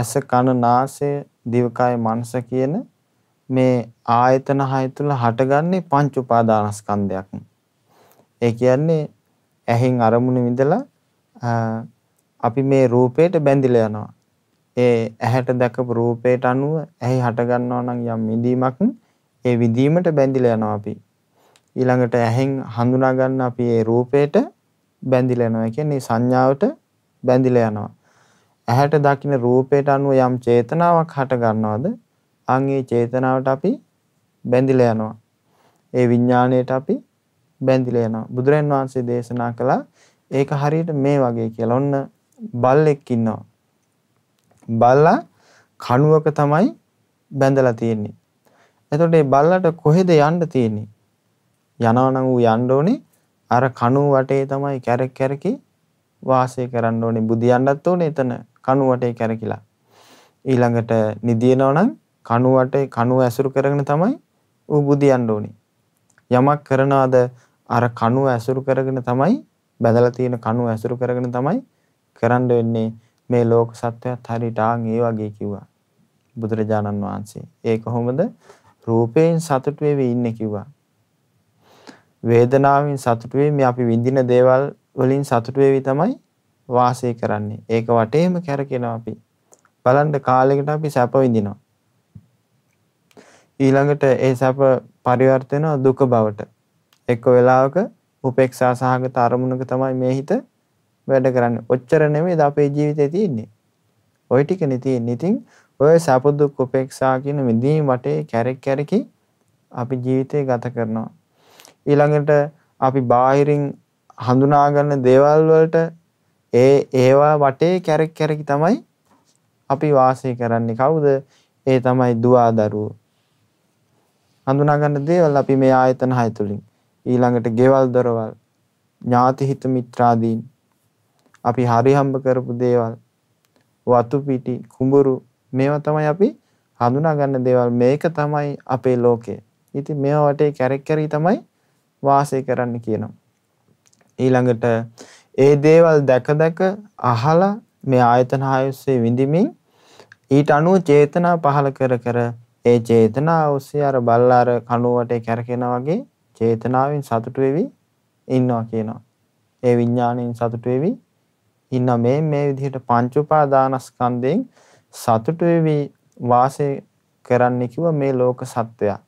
ඇස කන නාසය දිවකය මනස කියන මේ ආයතන හය තුල හටගන්නේ පංච උපාදානස්කන්ධයක්. ඒ කියන්නේ ඇහෙන් අරමුණ විඳලා අපි මේ රූපයට බැඳිලා යනවා. ඒ ඇහැට දැකපු රූපයට අනුව ඇහි හට ගන්නවා නම් යම් විඳීමක් ඒ විඳීමට බැඳිලා යනවා අපි. ඊළඟට ඇහෙන් හඳුනා ගන්න අපි ඒ රූපයට බැඳිලා යනවා. ඒ කියන්නේ සංඥාවට බැඳිලා යනවා. ඇහැට දකින්න රූපයට අනුව යම් චේතනාවක් හට ගන්නවද? අන් ඒ චේතනාවට අපි බැඳිලා යනවා. ඒ විඥාණයට අපි බැඳිලා යනවා. බුදුරන් වහන්සේ දේශනා කළා ඒක හරියට මේ වගේ කියලා. ඔන්න බල්ලෙක් ඉන්නවා. බල්ලා කණුවක තමයි බැඳලා තියෙන්නේ. එතකොට මේ බල්ලට කොහෙද යන්න තියෙන්නේ? යනවා නම් ඌ යන්න ඕනේ අර කණුව වටේ තමයි කැරක් කැරකි වාසය කරන්න ඕනේ. බුදියන්නත් ඕනේ එතන කණුව වටේ කැරකිලා. ඊළඟට නිදිනවා නම් කණුව වටේ කණුව ඇසුරු කරගෙන තමයි ඌ බුදියන්න ඕනේ. යමක් කරනවාද අර කණුව ඇසුරු කරගෙන තමයි බැඳලා තියෙන කණුව ඇසුරු කරගෙන තමයි කරන්න වෙන්නේ මේ ලෝක සත්‍යයත් හරියට ආන් ඒ වගේ කිව්වා බුදුරජාණන් වහන්සේ. ඒ කොහොමද? රූපයෙන් සතුට වෙවි ඉන්නේ කිව්වා. වේදනාවෙන් සතුට වෙමි අපි විඳින දේවල් වලින් සතුට වෙවි තමයි වාසය කරන්නේ. ඒක වටේම කැරකෙනවා අපි. බලන්න කාලයකට අපි සැප විඳිනවා. ඊළඟට ඒ සැප පරිවර්තන දුක බවට එක්ක වෙලාවක උපේක්ෂා සහගත අරමුණක තමයි මේ හිත වැඩ කරන්නේ. ඔච්චර නෙමෙයිද අපේ ජීවිතේ තියෙන්නේ. ওই ටිකනේ තියෙන්නේ. ඉතින් ඔය සැප දුක් උපේක්ෂා කියන විදිහින් වටේ කැරක් කැරකි අපි ජීවිතේ ගත කරනවා. ඊළඟට අපි බාහිරින් හඳුනා ගන්න දේවල් වලට ඒ ඒවා වටේ කැරක් කැරකි තමයි අපි වාසය කරන්නේ. කවුද? ඒ තමයි දුව දරුවෝ. හඳුනා ගන්න දේවල් අපි මේ ආයතන හය තුලින් ඊළඟට ගෙවල් දොරවල් ඥාති හිත මිත්‍රාදීන් අපි හරි හම්බ කරපු දේවල් වතු පිටි කුඹුරු මේවා තමයි අපි හඳුනා ගන්න දේවල් මේක තමයි අපේ ලෝකය. ඉතින් මේවා වටේ කැරක්කරී තමයි වාසය කරන්න කියනවා. ඊළඟට ඒ දේවල් දැක දැක අහලා මේ ආයතන ආයුස්සේ විඳිමින් ඊට අනුව චේතනා පහළ කර කර ඒ චේතනාව ඔස්සේ අර බල්ලා අර කණුවට කැරකෙනා වගේ චේතනාවෙන් සතුට වෙවි ඉන්නවා කියනවා. ඒ විඥාණයෙන් සතුට වෙවි ඉන්න මේ මේ විදිහට පංච උපාදානස්කන්ධයෙන් සතුට වෙවි වාසය කරන්න කිව්ව මේ ලෝක සත්වයා.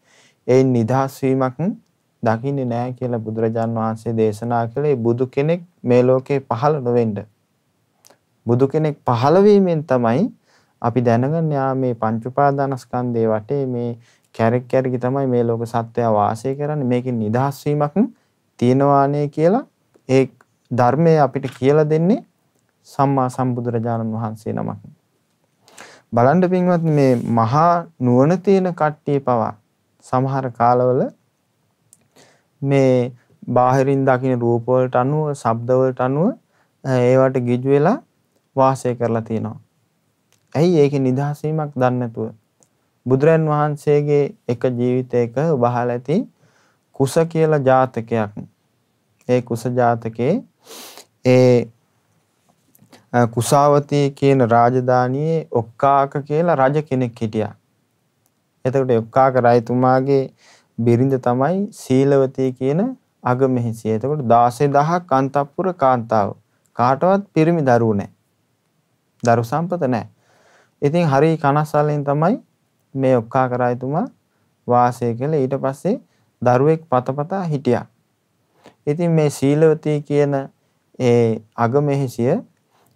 ඒ නිදහස් වීමක් දකින්නේ නැහැ කියලා බුදුරජාන් වහන්සේ දේශනා කළේ බුදු කෙනෙක් මේ ලෝකේ පහළ නොවෙන්න. බුදු කෙනෙක් පහළ වීමෙන් තමයි අපි දැනගන්නේ ආ මේ පංච උපාදානස්කන්ධයේ වටේ මේ කැරක් කැරකි තමයි මේ ලෝක සත්වයා වාසය කරන්නේ. මේකෙන් නිදහස් වීමක් තියනවානේ කියලා ඒ ධර්මය අපිට කියලා දෙන්නේ සම්මා සම්බුදුරජාණන් වහන්සේ නමක්. බලන්න පින්වත් මේ මහා නුවණ තියෙන කට්ටිය පවා සමහර කාලවල මේ බාහිරින් දකින්න රූප වලට අනුව, ශබ්ද වලට අනුව ඒවට ගිජු වෙලා වාසය කරලා තියෙනවා. ඇයි ඒකේ නිදහස වීමක් දන්නේ නැතුව? බුදුරන් වහන්සේගේ එක ජීවිතයක බහලා ඇති කුස කියලා ජාතකයක්. ඒ කුස ජාතකේ ඒ කුසාවතී කියන රාජධානියේ ඔක්කාක කියලා රජ කෙනෙක් හිටියා. එතකොට ඔක්කාක රජතුමාගේ බිරිඳ තමයි සීලවතී කියන අගමෙහිසිය. එතකොට 16000ක් අන්තපුර කාන්තාව. කාටවත් පිරිමි දරුවෝ නැහැ. දරු සම්පත නැහැ. ඉතින් හරි කනස්සල්ලෙන් තමයි මේ ඔක්කාක රජතුමා වාසය කළේ. ඊට පස්සේ දරුවෙක් පතපතා හිටියා. ඉතින් මේ සීලවතී කියන ඒ අගමෙහිසිය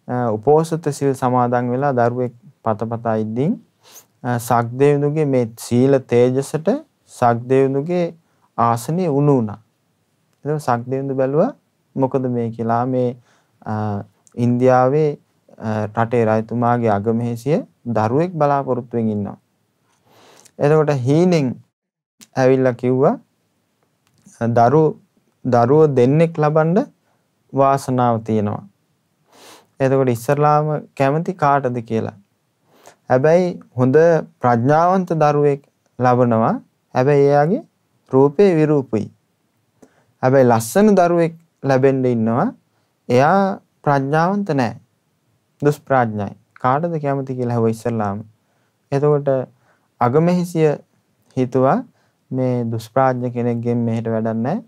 උපෝසත සිල් සමාදන් වෙලා දරුවෙක් පතපතා ඉද්දී සක්දේවුනුගේ මේ සීල තේජසට සක්දේවුනුගේ ආසනේ උණු වුණා. එතකොට සක්දේවුනු බැලුවා මොකද මේ කියලා මේ ඉන්දියාවේ රටේ රජතුමාගේ අගමහේසිය දරුවෙක් බලාපොරොත්තු වෙමින් ඉන්නවා. එතකොට හීනෙන් ඇවිල්ලා කිව්වා දරු දරුවෝ දෙන්නෙක් ලබන්න වාසනාව තියෙනවා. එතකොට ඉස්සරලාම කැමති කාටද කියලා. හැබැයි හොඳ ප්‍රඥාවන්ත දරුවෙක් ලබනවා. හැබැයි එයාගේ රූපේ විරූපයි. හැබැයි ලස්සන දරුවෙක් ලැබෙන්න ඉන්නවා. එයා ප්‍රඥාවන්ත නැහැ. දුෂ්ප්‍රඥයි. කාටද කැමති කියලා හැව ඉස්සරලාම. එතකොට අගමෙහිසිය හිතුවා මේ දුෂ්ප්‍රඥ කෙනෙක්ගෙන් මෙහෙට වැඩක් නැහැ.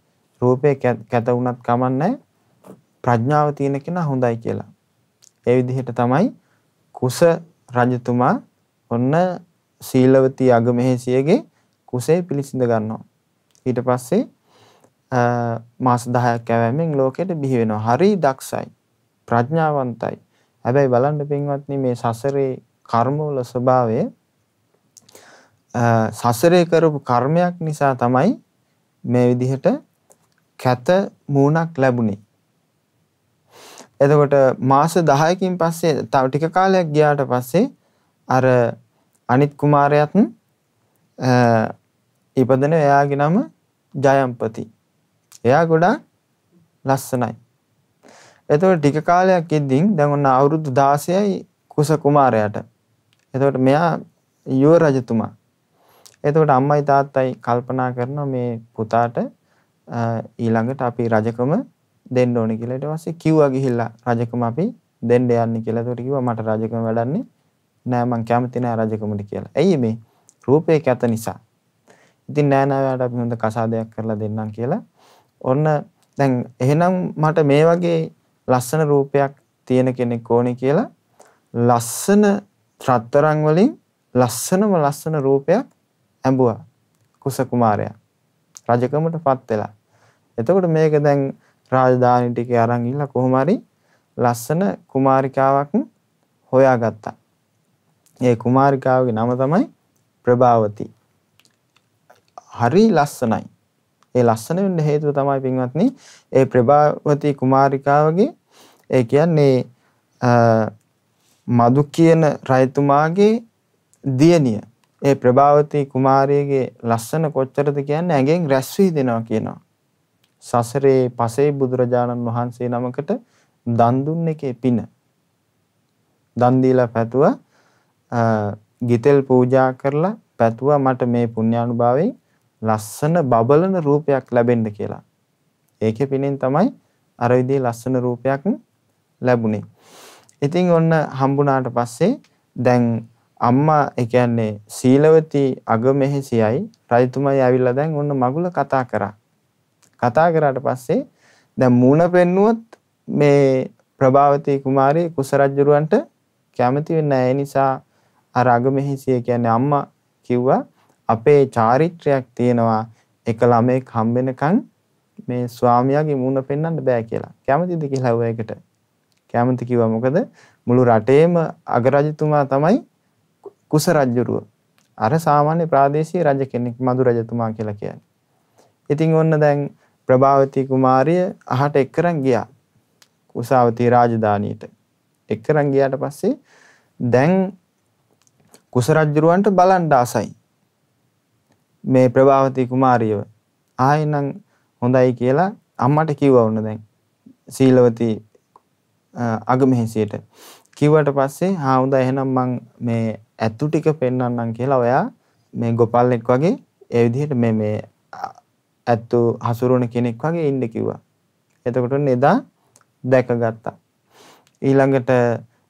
රූපේ කැත වුණත් කමක් නැහැ. ප්‍රඥාව තියෙන කෙනා හොඳයි කියලා. ඒ විදිහට තමයි කුස රජතුමා ඔන්න සීලවති අගමෙහෙසියගේ කුසේ පිළිසිඳ ගන්නවා. ඊට පස්සේ මාස 10ක් කැවෑමෙන් ලෝකෙට බිහි වෙනවා. හරි දක්ෂයි. ප්‍රඥාවන්තයි. හැබැයි බලන්න පින්වත්නි මේ සසරේ කර්මවල ස්වභාවය සසරේ කරපු කර්මයක් නිසා තමයි මේ විදිහට කැත මූණක් ලැබුණේ. එතකොට මාස 10කින් පස්සේ තව ටික කාලයක් ගියාට පස්සේ අර අනිත් කුමාරයාත් ඉපදෙන එයාගේ නම ජයම්පති. එයා ගොඩාක් ලස්සනයි. එතකොට ටික කාලයක් ඉද්දින් දැන් ඔන්න අවුරුදු 16යි කුස කුමාරයාට. එතකොට මෙයා යුව රජතුමා. එතකොට අම්මයි තාත්තයි කල්පනා කරනවා මේ පුතාට ඊළඟට අපි රජකම දෙන්න ඕනේ කියලා. ඊට පස්සේ කිව්වා ගිහිල්ලා රජකම අපි දෙන්න යන්නේ කියලා. ඒකට කිව්වා මට රජකම වැඩන්නේ නෑ මං කැමති නෑ රජකමට කියලා. ඇයි මේ? රූපේ කැත නිසා. ඉතින් නෑ නෑ ඔයාලට අපි හොඳ කසාදයක් කරලා දෙන්නම් කියලා. ඔන්න දැන් එහෙනම් මට මේ වගේ ලස්සන රූපයක් තියෙන කෙනෙක් ඕනේ කියලා ලස්සන රත්තරන් වලින් ලස්සනම ලස්සන රූපයක් ඇඹුවා කුස කුමාරයා රජකමටපත් වෙලා එතකොට මේක දැන් රාජධානි ටිකේ අරන් ගිහිල්ලා කොහොම හරි ලස්සන කුමාරිකාවක් හොයාගත්තා. ඒ කුමාරිකාවගේ නම තමයි ප්‍රභාවති. හරි ලස්සනයි. ඒ ලස්සන වෙන්න හේතුව තමයි පින්වත්නි ඒ ප්‍රභාවති කුමාරිකාවගේ ඒ කියන්නේ මදු කියන රජතුමාගේ දියණිය ඒ ප්‍රභාවති කුමාරියගේ ලස්සන කොච්චරද කියන්නේ ඇඟෙන් රැස් වී දෙනවා කියනවා. සසරේ පසේ බුදුරජාණන් වහන්සේ නමකට දන් දුන්න එකේ පින. දන් දීලා පැතුවා ගිතෙල් පූජා කරලා පැතුවා මට මේ පුණ්‍යානුභාවයෙන් ලස්සන බබලන රූපයක් ලැබෙන්න කියලා. ඒකේ පිනෙන් තමයි අර විදිහේ ලස්සන රූපයක් ලැබුණේ. ඉතින් ඔන්න හම්බුණාට පස්සේ දැන් අම්මා ඒ කියන්නේ සීලවති අගමෙහෙසියයි රජතුමයි ඇවිල්ලා දැන් ඔන්න මගුල කතා කරා. කතා කරාට පස්සේ දැන් මූණ පෙන්නුවොත් මේ ප්‍රභාවතී කුමාරී කුසරජ්ජුරුවන්ට කැමති වෙන්නේ නැහැ. ඒ නිසා අර අගමෙහිසිය කියන්නේ අම්මා කිව්වා අපේ චාරිත්‍රයක් තියෙනවා එක ළමෙක් හම්බෙනකන් මේ ස්වාමියාගේ මූණ පෙන්වන්න බෑ කියලා. කැමතිද කියලා ඌ ඒකට. කැමති කිව්වා මොකද මුළු රටේම අගරජතුමා තමයි කුසරජ්ජුරුව. අර සාමාන්‍ය ප්‍රාදේශීය රජ කෙනෙක් මදු රජතුමා කියලා කියන්නේ. ඉතින් ඔන්න දැන් ප්‍රභාවති කුමාරිය අහට එක්කරන් ගියා. කුසාවති රාජධානියට. එක්කරන් ගියාට පස්සේ දැන් කුස රජුරවන්ට බලන්න ආසයි. මේ ප්‍රභාවති කුමාරියව ආයෙනම් හොඳයි කියලා අම්මට කිව්වා වුණ දැන්. සීලවති අගමහේසියට කිව්වට පස්සේ හා හොඳ එහෙනම් මං මේ ඇතු ටික පෙන්වන්නම් කියලා ඔයා මේ ගොපල්ෙක් වගේ ඒ විදිහට මේ මේ ඇත්තෝ හසුරුවන කෙනෙක් වගේ ඉන්න කිව්වා. එතකොට එදා දැකගත්තා. ඊළඟට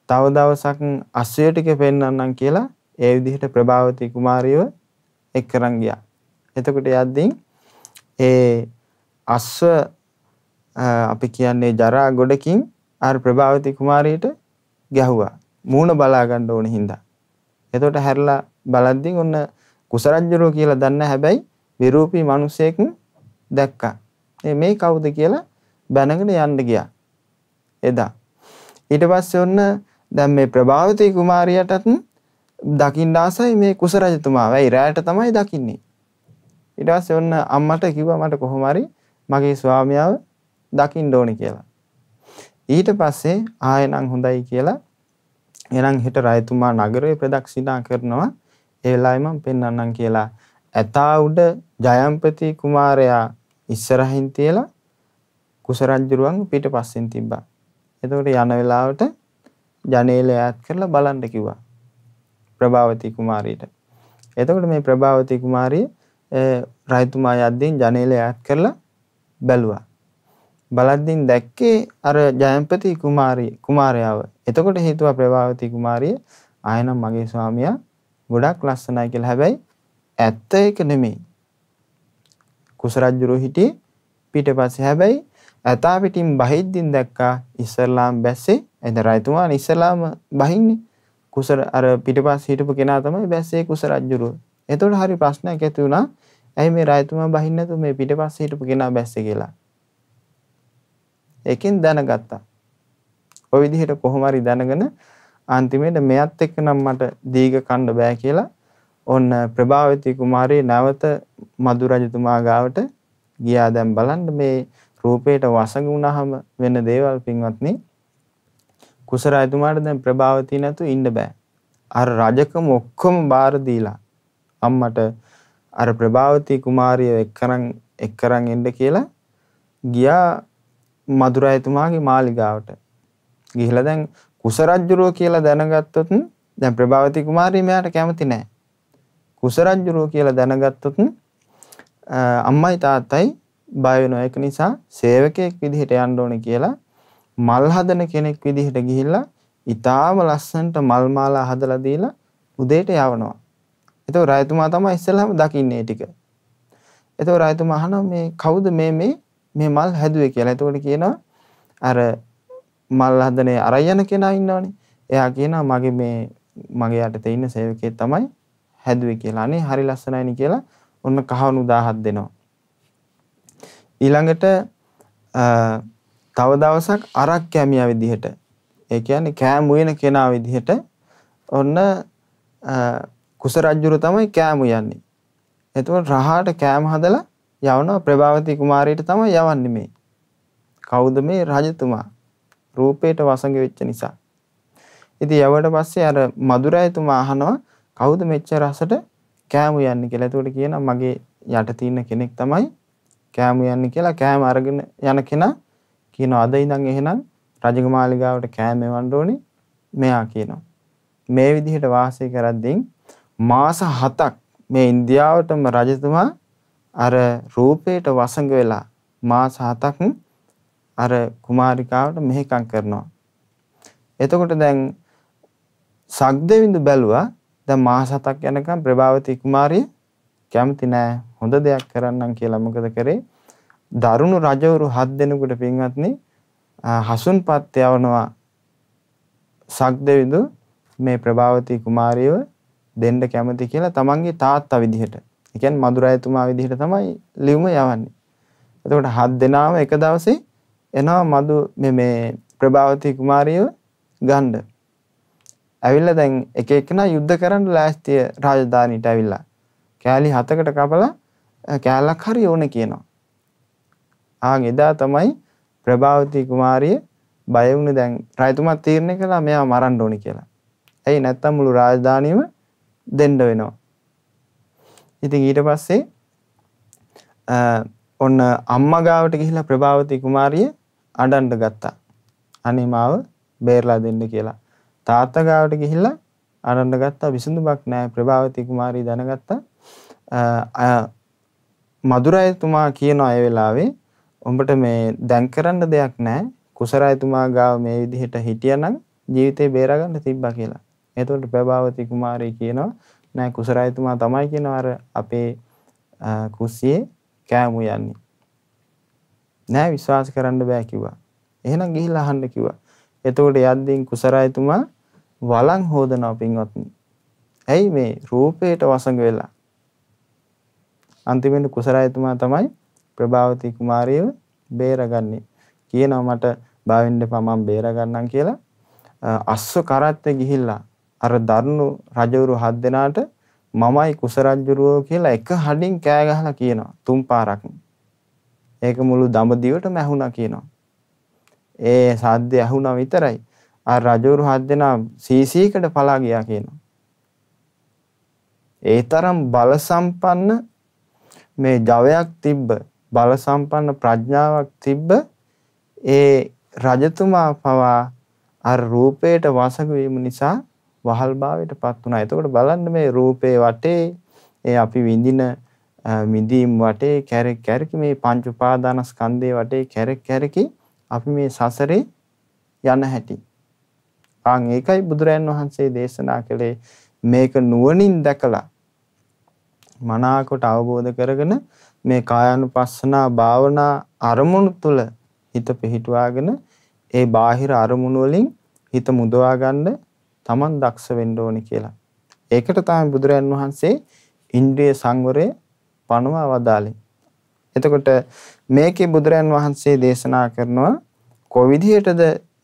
තව දවසක් අස්සයටික පෙන්වන්නම් කියලා ඒ විදිහට ප්‍රභාවති කුමාරියව එක් කරන් ගියා. එතකොට යද්දී ඒ අස්ව අපි කියන්නේ ජරා ගොඩකින් අර ප්‍රභාවති කුමාරියට ගැහුවා. මූණ බලා ගන්න ඕන හින්දා. එතකොට හැරලා බලද්දී ඔන්න කුසරජ්ජරෝ කියලා දන්න හැබැයි විරූපී මිනිසෙක් දැක්කා. මේ කවුද කියලා බැනගෙන යන්න ගියා. එදා. ඊට පස්සේ ඔන්න දැන් මේ ප්‍රභාවතී කුමාරියටත් දකින්න ආසයි මේ කුස රජතුමා. වෙයි රැයට තමයි දකින්නේ. ඊට පස්සේ ඔන්න අම්මට කිව්වා මට කොහොම හරි මගේ ස්වාමියාව දකින්න ඕනේ කියලා. ඊට පස්සේ ආයෙනම් හොඳයි කියලා එනම් හිට රජතුමා නගරේ ප්‍රදක්ෂිනා කරනවා. ඒ වෙලාවේ මම පෙන්වන්නම් කියලා ඇතා උඩ ජයම්පති කුමාරයා ඉස්සරහින් තියලා කුසරජ්ජුරුවන් පිටිපස්සෙන් තිබ්බා. එතකොට යන වෙලාවට ජනේලය ඈත් කරලා බලන්න කිව්වා. ප්‍රභාවති කුමාරීට. එතකොට මේ ප්‍රභාවති කුමාරිය රයිතුමා යද්දී ජනේලය ඈත් කරලා බැලුවා. බලද්දින් දැක්කේ අර ජයම්පති කුමාරිය කුමාරයාව. එතකොට හේතුව ප්‍රභාවති කුමාරිය ආයෙනම් මගේ ස්වාමියා ගොඩක් ලස්සනයි කියලා. හැබැයි ඇත්ත ඒක නෙමෙයි. කුසරජ්ජුරු හිටියේ පිට පස්සේ හැබැයි ඇතා පිටින් බහිද්දින් දැක්කා ඉස්ලාම් බැස්සේ එදරා එතුමා ඉස්ලාම බහින්නේ කුසර අර පිටපස්ස හිටපු කෙනා තමයි බැස්සේ කුසරජ්ජුරුව. එතකොට හරි ප්‍රශ්නයක් ඇති වුණා. ඇයි මේ රායතුමා බහින්නේ නැතුව මේ පිටපස්ස හිටපු කෙනා බැස්සේ කියලා. ඒකෙන් දැනගත්තා. ওই විදිහට කොහොම හරි දැනගෙන අන්තිමේට මෙයත් එක්ක නම් මට දීග කන්න බෑ කියලා ඔන්න ප්‍රභාවති කුමාරී නැවත මදු රජතුමා ගාවට ගියා දැන් බලන්න මේ රූපයට වසඟ වුණාම වෙන දේවල් පින්වත්නි කුසර රජතුමාට දැන් ප්‍රභාවති නැතු ඉන්න බෑ අර රජකම ඔක්කොම බාර දීලා අම්මට අර ප්‍රභාවති කුමාරිය එක්කරන් එක්කරන් එන්න කියලා ගියා මදුර රජතුමාගේ මාලිගාවට ගිහිලා දැන් කුස රජුරෝ කියලා දැනගත්තොත් දැන් ප්‍රභාවති කුමාරිය මෙයාට කැමති නැහැ කුසරජ්ජුරුව කියලා දැනගත්තොත් අම්මයි තාත්තයි බය වෙනවා ඒක නිසා සේවකයෙක් විදිහට යන්න ඕනේ කියලා මල් හදන කෙනෙක් විදිහට ගිහිල්ලා ඊටාම ලස්සනට මල් මාලා හදලා දීලා උදේට යවනවා. ඒතකොට රායතුමා තමයි ඉස්සෙල්ලාම දකින්නේ ටික. ඒතකොට රායතුමා අහනවා මේ කවුද මේ මේ මේ මල් හැදුවේ කියලා. ඒතකොට කියනවා අර මල් හදනේ අරයන කෙනා ඉන්නවනේ. එයා කියනවා මගේ මේ මගේ යටතේ ඉන්න සේවකයෙක් තමයි හැදුවේ කියලා. අනේ හරි ලස්සනයිනි කියලා ඔන්න කහවණු 1000ක් දෙනවා. ඊළඟට තව දවසක් අරක් කැමියා විදිහට ඒ කියන්නේ කෑම උයන කෙනා විදිහට ඔන්න කුස රජුරු තමයි කෑම යන්නේ. එතකොට රහාට කෑම හදලා යවනවා ප්‍රභාවති කුමාරියට තමයි යවන්නේ මේ. කවුද මේ රජතුමා? රූපයට වසඟ වෙච්ච නිසා. ඉතින් යවට පස්සේ අර මදුරායතුමා අහනවා කවුද මෙච්චර රසට කෑම යන්නේ කියලා. එතකොට කියනවා මගේ යට තියෙන කෙනෙක් තමයි කෑම යන්නේ කියලා. කෑම අරගෙන යන කෙනා කියනවා අද ඉඳන් එහෙනම් රජගමාලිගාවට කෑම එවන්න ඕනේ මෙයා කියනවා. මේ විදිහට වාසය කරද්දී මාස 7ක් මේ ඉන්දියාවටම රජතුමා අර රූපේට වසඟ වෙලා මාස 7ක් අර කුමාරිකාවට මෙහෙකම් කරනවා. එතකොට දැන් සක්දෙවිඳු බැලුවා දැන් මාස හතක් යනකම් ප්‍රභාවති කුමාරිය කැමති නෑ හොඳ දෙයක් කරන්නම් කියලා මොකද කරේ දරුණු රජවරු හත් දෙනෙකුට පින්වත්නි හසුන්පත් යවනවා සක්දෙවිඳු මේ ප්‍රභාවති කුමාරියව දෙන්න කැමති කියලා තමන්ගේ තාත්තා විදිහට. ඒ කියන්නේ මදුරායතුමා විදිහට තමයි ලියුම යවන්නේ. එතකොට හත් දෙනාම එක දවසේ එනවා මදු මේ මේ ප්‍රභාවති කුමාරියව ගන්න. ඇවිල්ලා දැන් එක එකනා යුද්ධ කරන්න ලෑස්තිය රාජධානීට ඇවිල්ලා. කෑලි හතකට කපලා කෑල්ලක් හරි ඕනේ කියනවා. ආන් එදා තමයි ප්‍රභාවති කුමාරිය බය වුණේ දැන් රජතුමා තීරණය කළා මෙයා මරන්න ඕනේ කියලා. ඇයි නැත්තම් මුළු රාජධානියම දෙන්න වෙනවා. ඉතින් ඊට පස්සේ ඔන්න අම්මා ගාවට ගිහිලා ප්‍රභාවති කුමාරිය අඬන්න ගත්තා. අනේ මාව බේරලා දෙන්න කියලා. තාත්තා ගාවට ගිහිල්ලා අරන්න ගත්තා විසඳුමක් නැහැ ප්‍රභාවති කුමාරී දැනගත්තා මදුරයතුමා කියනවා ඒ වෙලාවේ උඹට මේ දැන් කරන්න දෙයක් නැහැ කුසරයතුමා ගාව මේ විදිහට හිටියනම් ජීවිතේ බේරගන්න තිබ්බා කියලා. එතකොට ප්‍රභාවති කුමාරී කියනවා නෑ කුසරයතුමා තමයි කියනවා අර අපේ කුස්සියේ කෑමු යන්නේ. නෑ විශ්වාස කරන්න බෑ කිව්වා. එහෙනම් ගිහිල්ලා අහන්න කිව්වා. එතකොට යද්දී කුසරයතුමා වළං හෝදනවා පින්වත්නි. ඇයි මේ රූපයට වසඟ වෙලා අන්තිමට කුසරයතුමා තමයි ප්‍රභාවති කුමාරියව බේරගන්නේ. කියනවා මට බාවෙන්න එපා මම බේරගන්නම් කියලා. අස්ස කරත්ත ගිහිල්ලා අර දරුණු රජවරු හත් දෙනාට මමයි කුසරජ්ජුරුවෝ කියලා එක හඩින් කෑ ගහලා කියනවා තුන් පාරක්. ඒක මුළු දඹදිවටම ඇහුණා කියනවා. ඒ සාද්දේ ඇහුණා විතරයි. ආ රජවරු හත් දෙනා සීසීකට පලා ගියා කියනවා. ඒ තරම් බල සම්පන්න මේ ජවයක් තිබ්බ බල සම්පන්න ප්‍රඥාවක් තිබ්බ ඒ රජතුමා පවා අර රූපයට වසඟ වීම නිසා වහල්භාවයටපත් වුණා. එතකොට බලන්න මේ රූපේ වටේ ඒ අපි විඳින මිදීම් වටේ කැරක් කැරකි මේ පංච උපාදානස්කන්ධේ වටේ කැරක් කැරකි අපි මේ සසරේ යන හැටි. ආන් ඒකයි බුදුරයන් වහන්සේ දේශනා කළේ මේක නුවණින් දැකලා මනාකොට අවබෝධ කරගෙන මේ කායानुපස්සනා භාවනා අරමුණු තුල හිත පිහිටුවාගෙන ඒ බාහිර අරමුණු වලින් හිත මුදවා ගන්න Taman දක්ෂ වෙන්න ඕනේ කියලා. ඒකට තමයි බුදුරයන් වහන්සේ ඉන්ද්‍රිය සංවරය පනවා වදාළේ. එතකොට මේකේ බුදුරයන් වහන්සේ දේශනා කරනවා කොයි විදිහටද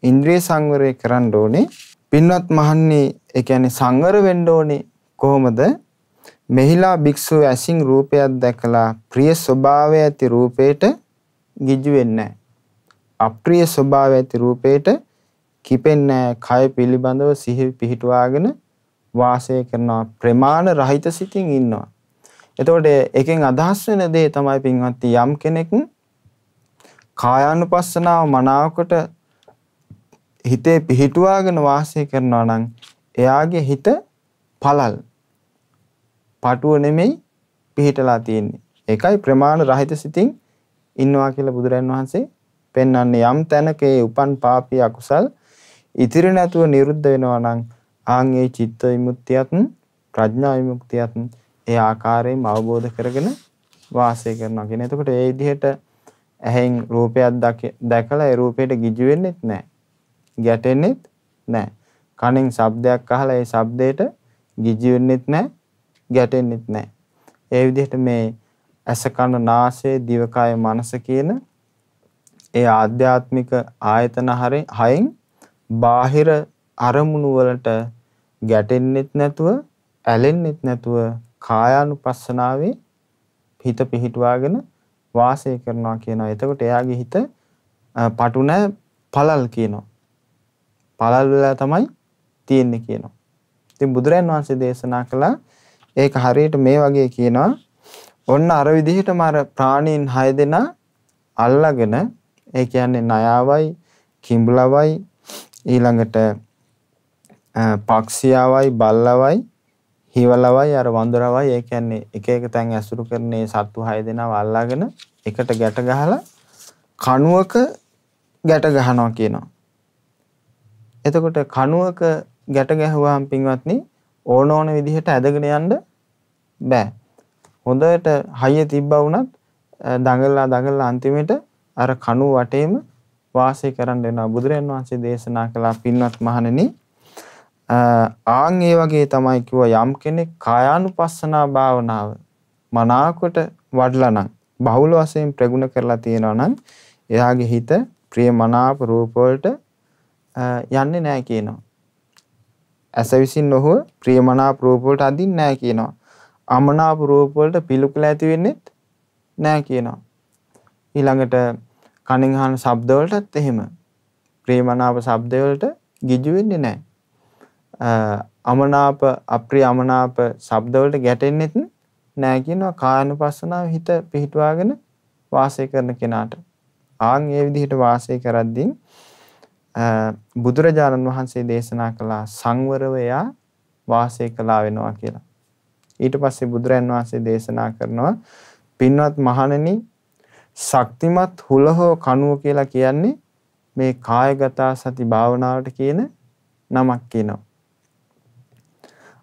ඉන්ද්‍රිය සංවරය කරන්න ඕනේ. පින්වත් මහන්නේ ඒ කියන්නේ සංවර වෙන්න ඕනේ කොහොමද? මෙහිලා භික්ෂුව ඇසින් රූපයක් දැකලා ප්‍රිය ස්වභාවය ඇති රූපේට ගිජු වෙන්නේ නැහැ. අප්‍රිය ස්වභාවය ඇති රූපේට කිපෙන්නේ කය පිළිබඳව සිහි පිහිටුවාගෙන වාසය කරනවා. ප්‍රමාණ රහිත සිතින් ඉන්නවා. එතකොට එකෙන් අදහස් වෙන දේ තමයි පින්වත්ටි යම් කෙනෙක් කායානුපස්සනාව මනාවකට හිතේ පිහිටුවාගෙන වාසය කරනවා නම් එයාගේ හිත පළල්. පාටුව නෙමෙයි පිහිටලා තියෙන්නේ. ඒකයි ප්‍රමාණ රහිත සිතින් ඉන්නවා කියලා බුදුරන් වහන්සේ පෙන්වන්නේ යම් තැනක උපන් පාපී අකුසල් ඉතිරි නැතුව නිරුද්ධ වෙනවා නම් ආන් ඒ චිත්ත විමුක්තියත් ප්‍රඥා විමුක්තියත් ඒ ආකාරයෙන්ම අවබෝධ කරගෙන වාසය කරනවා කියන. එතකොට ඒ විදිහට ඇහෙන් රූපයක් දැකලා ඒ රූපයට ගිජු වෙන්නේත් නැහැ. ගැටෙන්නෙත් නැහැ. කණෙන් ශබ්දයක් අහලා ඒ ශබ්දයට ගිජි වෙන්නෙත් නැහැ, ගැටෙන්නෙත් නැහැ. ඒ විදිහට මේ ඇස කන නාසය දිවකය මනස කියන ඒ ආධ්‍යාත්මික ආයතන හයෙන් බාහිර අරමුණු වලට ගැටෙන්නෙත් නැතුව ඇලෙන්නෙත් නැතුව කායානුපස්සනාවේ හිත පිහිටුවාගෙන වාසය කරනවා කියනවා. එතකොට එයාගේ හිත පටු නැ පළල් කියනවා. පළල් වෙලා තමයි තියෙන්නේ කියනවා. ඉතින් බුදුරයන් වහන්සේ දේශනා කළා ඒක හරියට මේ වගේ කියනවා ඔන්න අර විදිහටම අර ප්‍රාණීන් 6 දෙනා අල්ලගෙන ඒ කියන්නේ නයාවයි කිඹුලවයි ඊළඟට පක්ෂියාවයි බල්ලවයි හිවලවයි අර වඳුරවයි ඒ කියන්නේ එක එක තැන් ඇසුරු කරන මේ සත්තු 6 දෙනාව අල්ලාගෙන එකට ගැට ගහලා කණුවක ගැට ගහනවා කියනවා. එතකොට කණුවක ගැට ගැහුවාම පින්වත්නි ඕන ඕන විදිහට ඇදගෙන යන්න බෑ. හොඳට හයිය තිබ්බා වුණත් දඟලලා දඟලලා අන්තිමට අර කණුව වටේම වාසය කරන්න වෙනවා. බුදුරජාන් වහන්සේ දේශනා කළා පින්වත් මහණෙනි ආන් ඒ වගේ තමයි කිව්ව යම් කෙනෙක් කායානුපස්සනා භාවනාව මනාකොට වඩලා නම් බහුල වශයෙන් ප්‍රගුණ කරලා තියෙනවා නම් එයාගේ හිත ප්‍රිය මනාප රූප වලට යන්නේ නැහැ කියනවා. ඇස විසින් ඔහු ප්‍රියමනාප රූප වලට අඳින්නේ නැහැ කියනවා. අමනාප රූප වලට පිළිකුල ඇති වෙන්නේත් නැහැ කියනවා. ඊළඟට කණින් අහන ශබ්ද වලටත් එහෙම ප්‍රියමනාප ශබ්ද වලට ගිජු වෙන්නේ නැහැ. අමනාප අප්‍රිය අමනාප ශබ්ද වලට ගැටෙන්නේත් නැහැ කියනවා. කායනුපස්සනාව හිත පිහිටුවාගෙන වාසය කරන කෙනාට. ආන් ඒ විදිහට වාසය කරද්දී බුදුරජාණන් වහන්සේ දේශනා කළා සංවරව එයා වාසය කළා වෙනවා කියලා. ඊට පස්සේ බුදුරයන් වහන්සේ දේශනා කරනවා පින්වත් මහණෙනි ශක්තිමත් හුලහෝ කණුව කියලා කියන්නේ මේ කායගත සති භාවනාවට කියන නමක් කියනවා.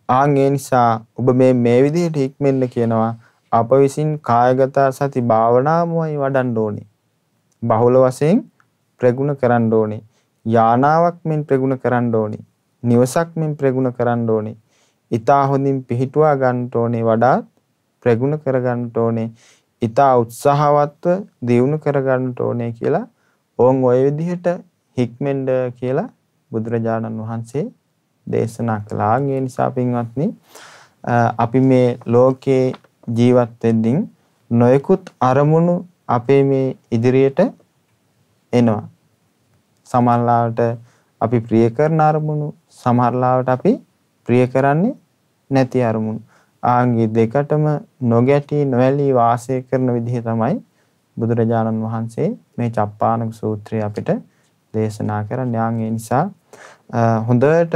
ආන් ඒ නිසා ඔබ මේ මේ විදිහට හික්මෙන්න කියනවා අප විසින් කායගත සති භාවනාවමයි වඩන්න ඕනේ. බහුල වශයෙන් ප්‍රගුණ කරන්න ඕනේ. යානාවක් මෙන් ප්‍රගුණ කරන්න ඕනේ. නිවසක් මෙන් ප්‍රගුණ කරන්න ඕනේ. ඊතා හොඳින් පිහිටුවා ගන්න ඕනේ වඩාත් ප්‍රගුණ කර ගන්න ඕනේ. ඊතා උත්සාහවත්ව දියුණු කර ගන්න ඕනේ කියලා ඕන් ওই විදිහට හික්මෙන්ඩ කියලා බුදුරජාණන් වහන්සේ දේශනා කළා. ඒ නිසා පින්වත්නි අපි මේ ලෝකේ ජීවත් වෙද්දී නොයෙකුත් අරමුණු අපේ මේ ඉදිරියට එනවා. සමහරලාවට අපි ප්‍රිය කරන අරමුණු සමහරලාවට අපි ප්‍රිය කරන්නේ නැති අරමුණු. ආන්ගේ දෙකටම නොගැටි නොඇලී වාසය කරන විදිහ තමයි බුදුරජාණන් වහන්සේ මේ චප්පානක සූත්‍රය අපිට දේශනා කරන්නේ. ආන් නිසා හොඳට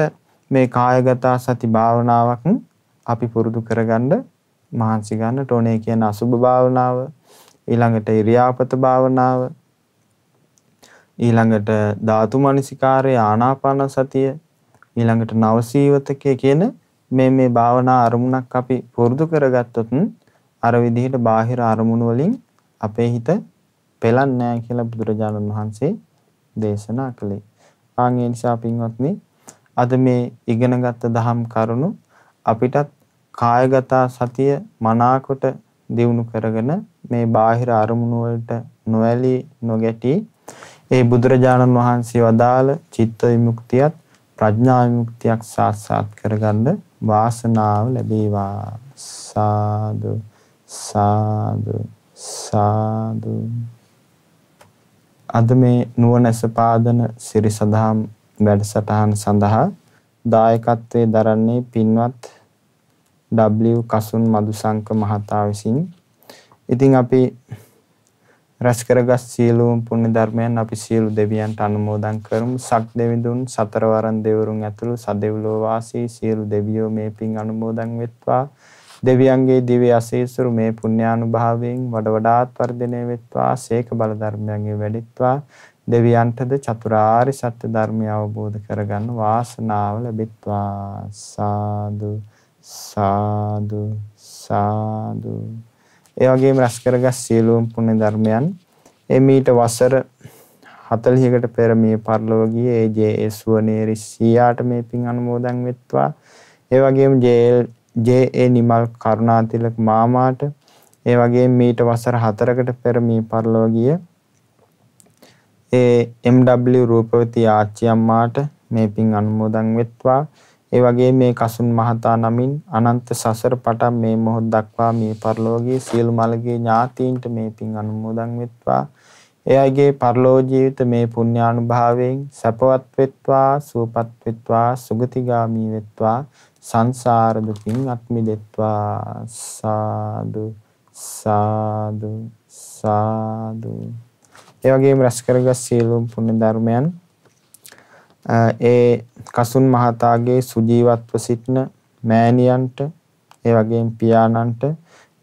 මේ කායගත සති භාවනාවක් අපි පුරුදු කරගන්න මහන්සි ගන්නට ඕනේ කියන අසුභ භාවනාව ඊළඟට ඉරියාපත භාවනාව ඊළඟට ධාතු මනසිකාරය ආනාපාන සතිය ඊළඟට නවසීවතකයේ කියන මේ මේ භාවනා අරමුණක් අපි පුරුදු කරගත්තොත් අර විදිහට බාහිර අරමුණු වලින් අපේ හිත පෙලන්නේ නැහැ කියලා බුදුරජාණන් වහන්සේ දේශනා කළේ. ආන් ඒ නිසා පින්වත්නි අද මේ ඉගෙනගත් දහම් කරුණු අපිටත් කායගත සතිය මනාකොට දියුණු කරගෙන මේ බාහිර අරමුණු වලට නොඇලී නොගැටී ඒ බුදුරජාණන් වහන්සේ වදාළ චිත්ත විමුක්තියත් ප්‍රඥා විමුක්තියක් සාක්ෂාත් කරගන්න වාසනාව ලැබේවා සාදු සාදු සාදු අද මේ නුවණැස පාදන සිරි සදාම් වැඩසටහන සඳහා දායකත්වයේ දරන්නේ පින්වත් W කසුන් මදුසංක මහතා විසින්. ඉතින් අපි රැස්කරගත් සියලුම පුණ්‍ය ධර්මයන් අපි සියලු දෙවියන්ට අනුමෝදන් කරමු. සක් දෙවිඳුන් සතරවරන් දෙවරුන් ඇතුළු සදෙව්ලෝ වාසී සියලු දෙවියෝ මේ පින් අනුමෝදන් වෙත්වා. දෙවියන්ගේ දිව්‍ය අසීසුරු මේ පුණ්‍යානුභාවයෙන් වඩ වඩාත් වර්ධනය වෙත්වා. සේක බල ධර්මයන්ගේ වැඩිත්වා. දෙවියන්ටද චතුරාරි සත්‍ය ධර්මය අවබෝධ කරගන්න වාසනාව ලැබිත්වා. සාදු සාදු සාදු ඒ වගේම රැස් කරගත් සියලුම පුණ්‍ය ධර්මයන් ඒ මීට වසර 40කට පෙර මිය පරලොව ගියේ ඒ ජේ.එස් වනේරි සීයාට මේ පින් අනුමෝදන් වෙත්වා ඒ වගේම ජේ.ඒ නිමල් කරුණාතිලක මාමාට ඒ වගේම මීට වසර 4කට පෙර මිය පරලොව ගිය ඒ MW රූපවති ආච්චි අම්මාට මේ පින් අනුමෝදන් වෙත්වා ඒ වගේ මේ කසුන් මහතා නමින් අනන්ත සසර පටන් මේ මොහොත දක්වා මේ පරලෝකයේ සියලු මළගේ ඥාතීන්ට මේ පින් අනුමෝදන් වෙත්වා. ඒ අයගේ පරලෝක ජීවිත මේ පුණ්‍යානුභාවයෙන් සැපවත් වෙත්වා, සුවපත් වෙත්වා, සුගතිගාමි වෙත්වා, සංසාර දුකින් අත් මිදෙත්වා. සාදු සාදු සාදු ඒ වගේම රැස් කරගත් සියලුම පුණ්‍ය ධර්මයන් ඒ කසුන් මහතාගේ සුජීවත්ව සිටින මෑණියන්ට ඒ වගේම පියාණන්ට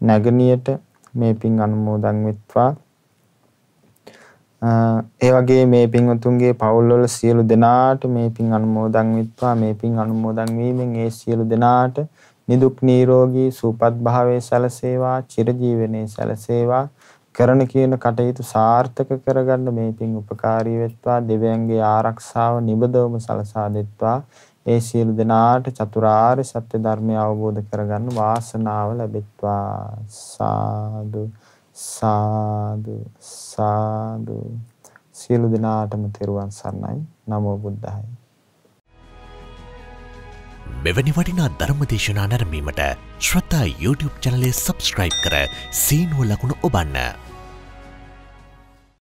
නැගණියට මේ පින් අනුමෝදන් වෙත්වා. ඒ වගේ මේ පින්වතුන්ගේ පවුල්වල සියලු දෙනාට මේ පින් අනුමෝදන් වෙත්වා. මේ පින් අනුමෝදන් වීමෙන් ඒ සියලු දෙනාට නිදුක් නිරෝගී සුවපත් භාවයේ සැලසේවා, චිරජීවනයේ සැලසේවා. කරන කියන කටයුතු සාර්ථක කරගන්න මේ පින් උපකාරී වෙත්වා දෙවියන්ගේ ආරක්ෂාව නිබදවම සලසා දෙත්වා ඒ සියලු දෙනාට චතුරාර්ය සත්‍ය ධර්මය අවබෝධ කරගන්න වාසනාව ලැබෙත්වා සාදු සාදු සාදු සියලු දෙනාටම තෙරුවන් සරණයි නමෝ බුද්ධායි මෙවැනි වටිනා ධර්ම දේශනා නැරමීමට ශ්‍රතා YouTube චැනලය සබස්ක්‍රයිබ් කර සීනුව ලකුණු ඔබන්න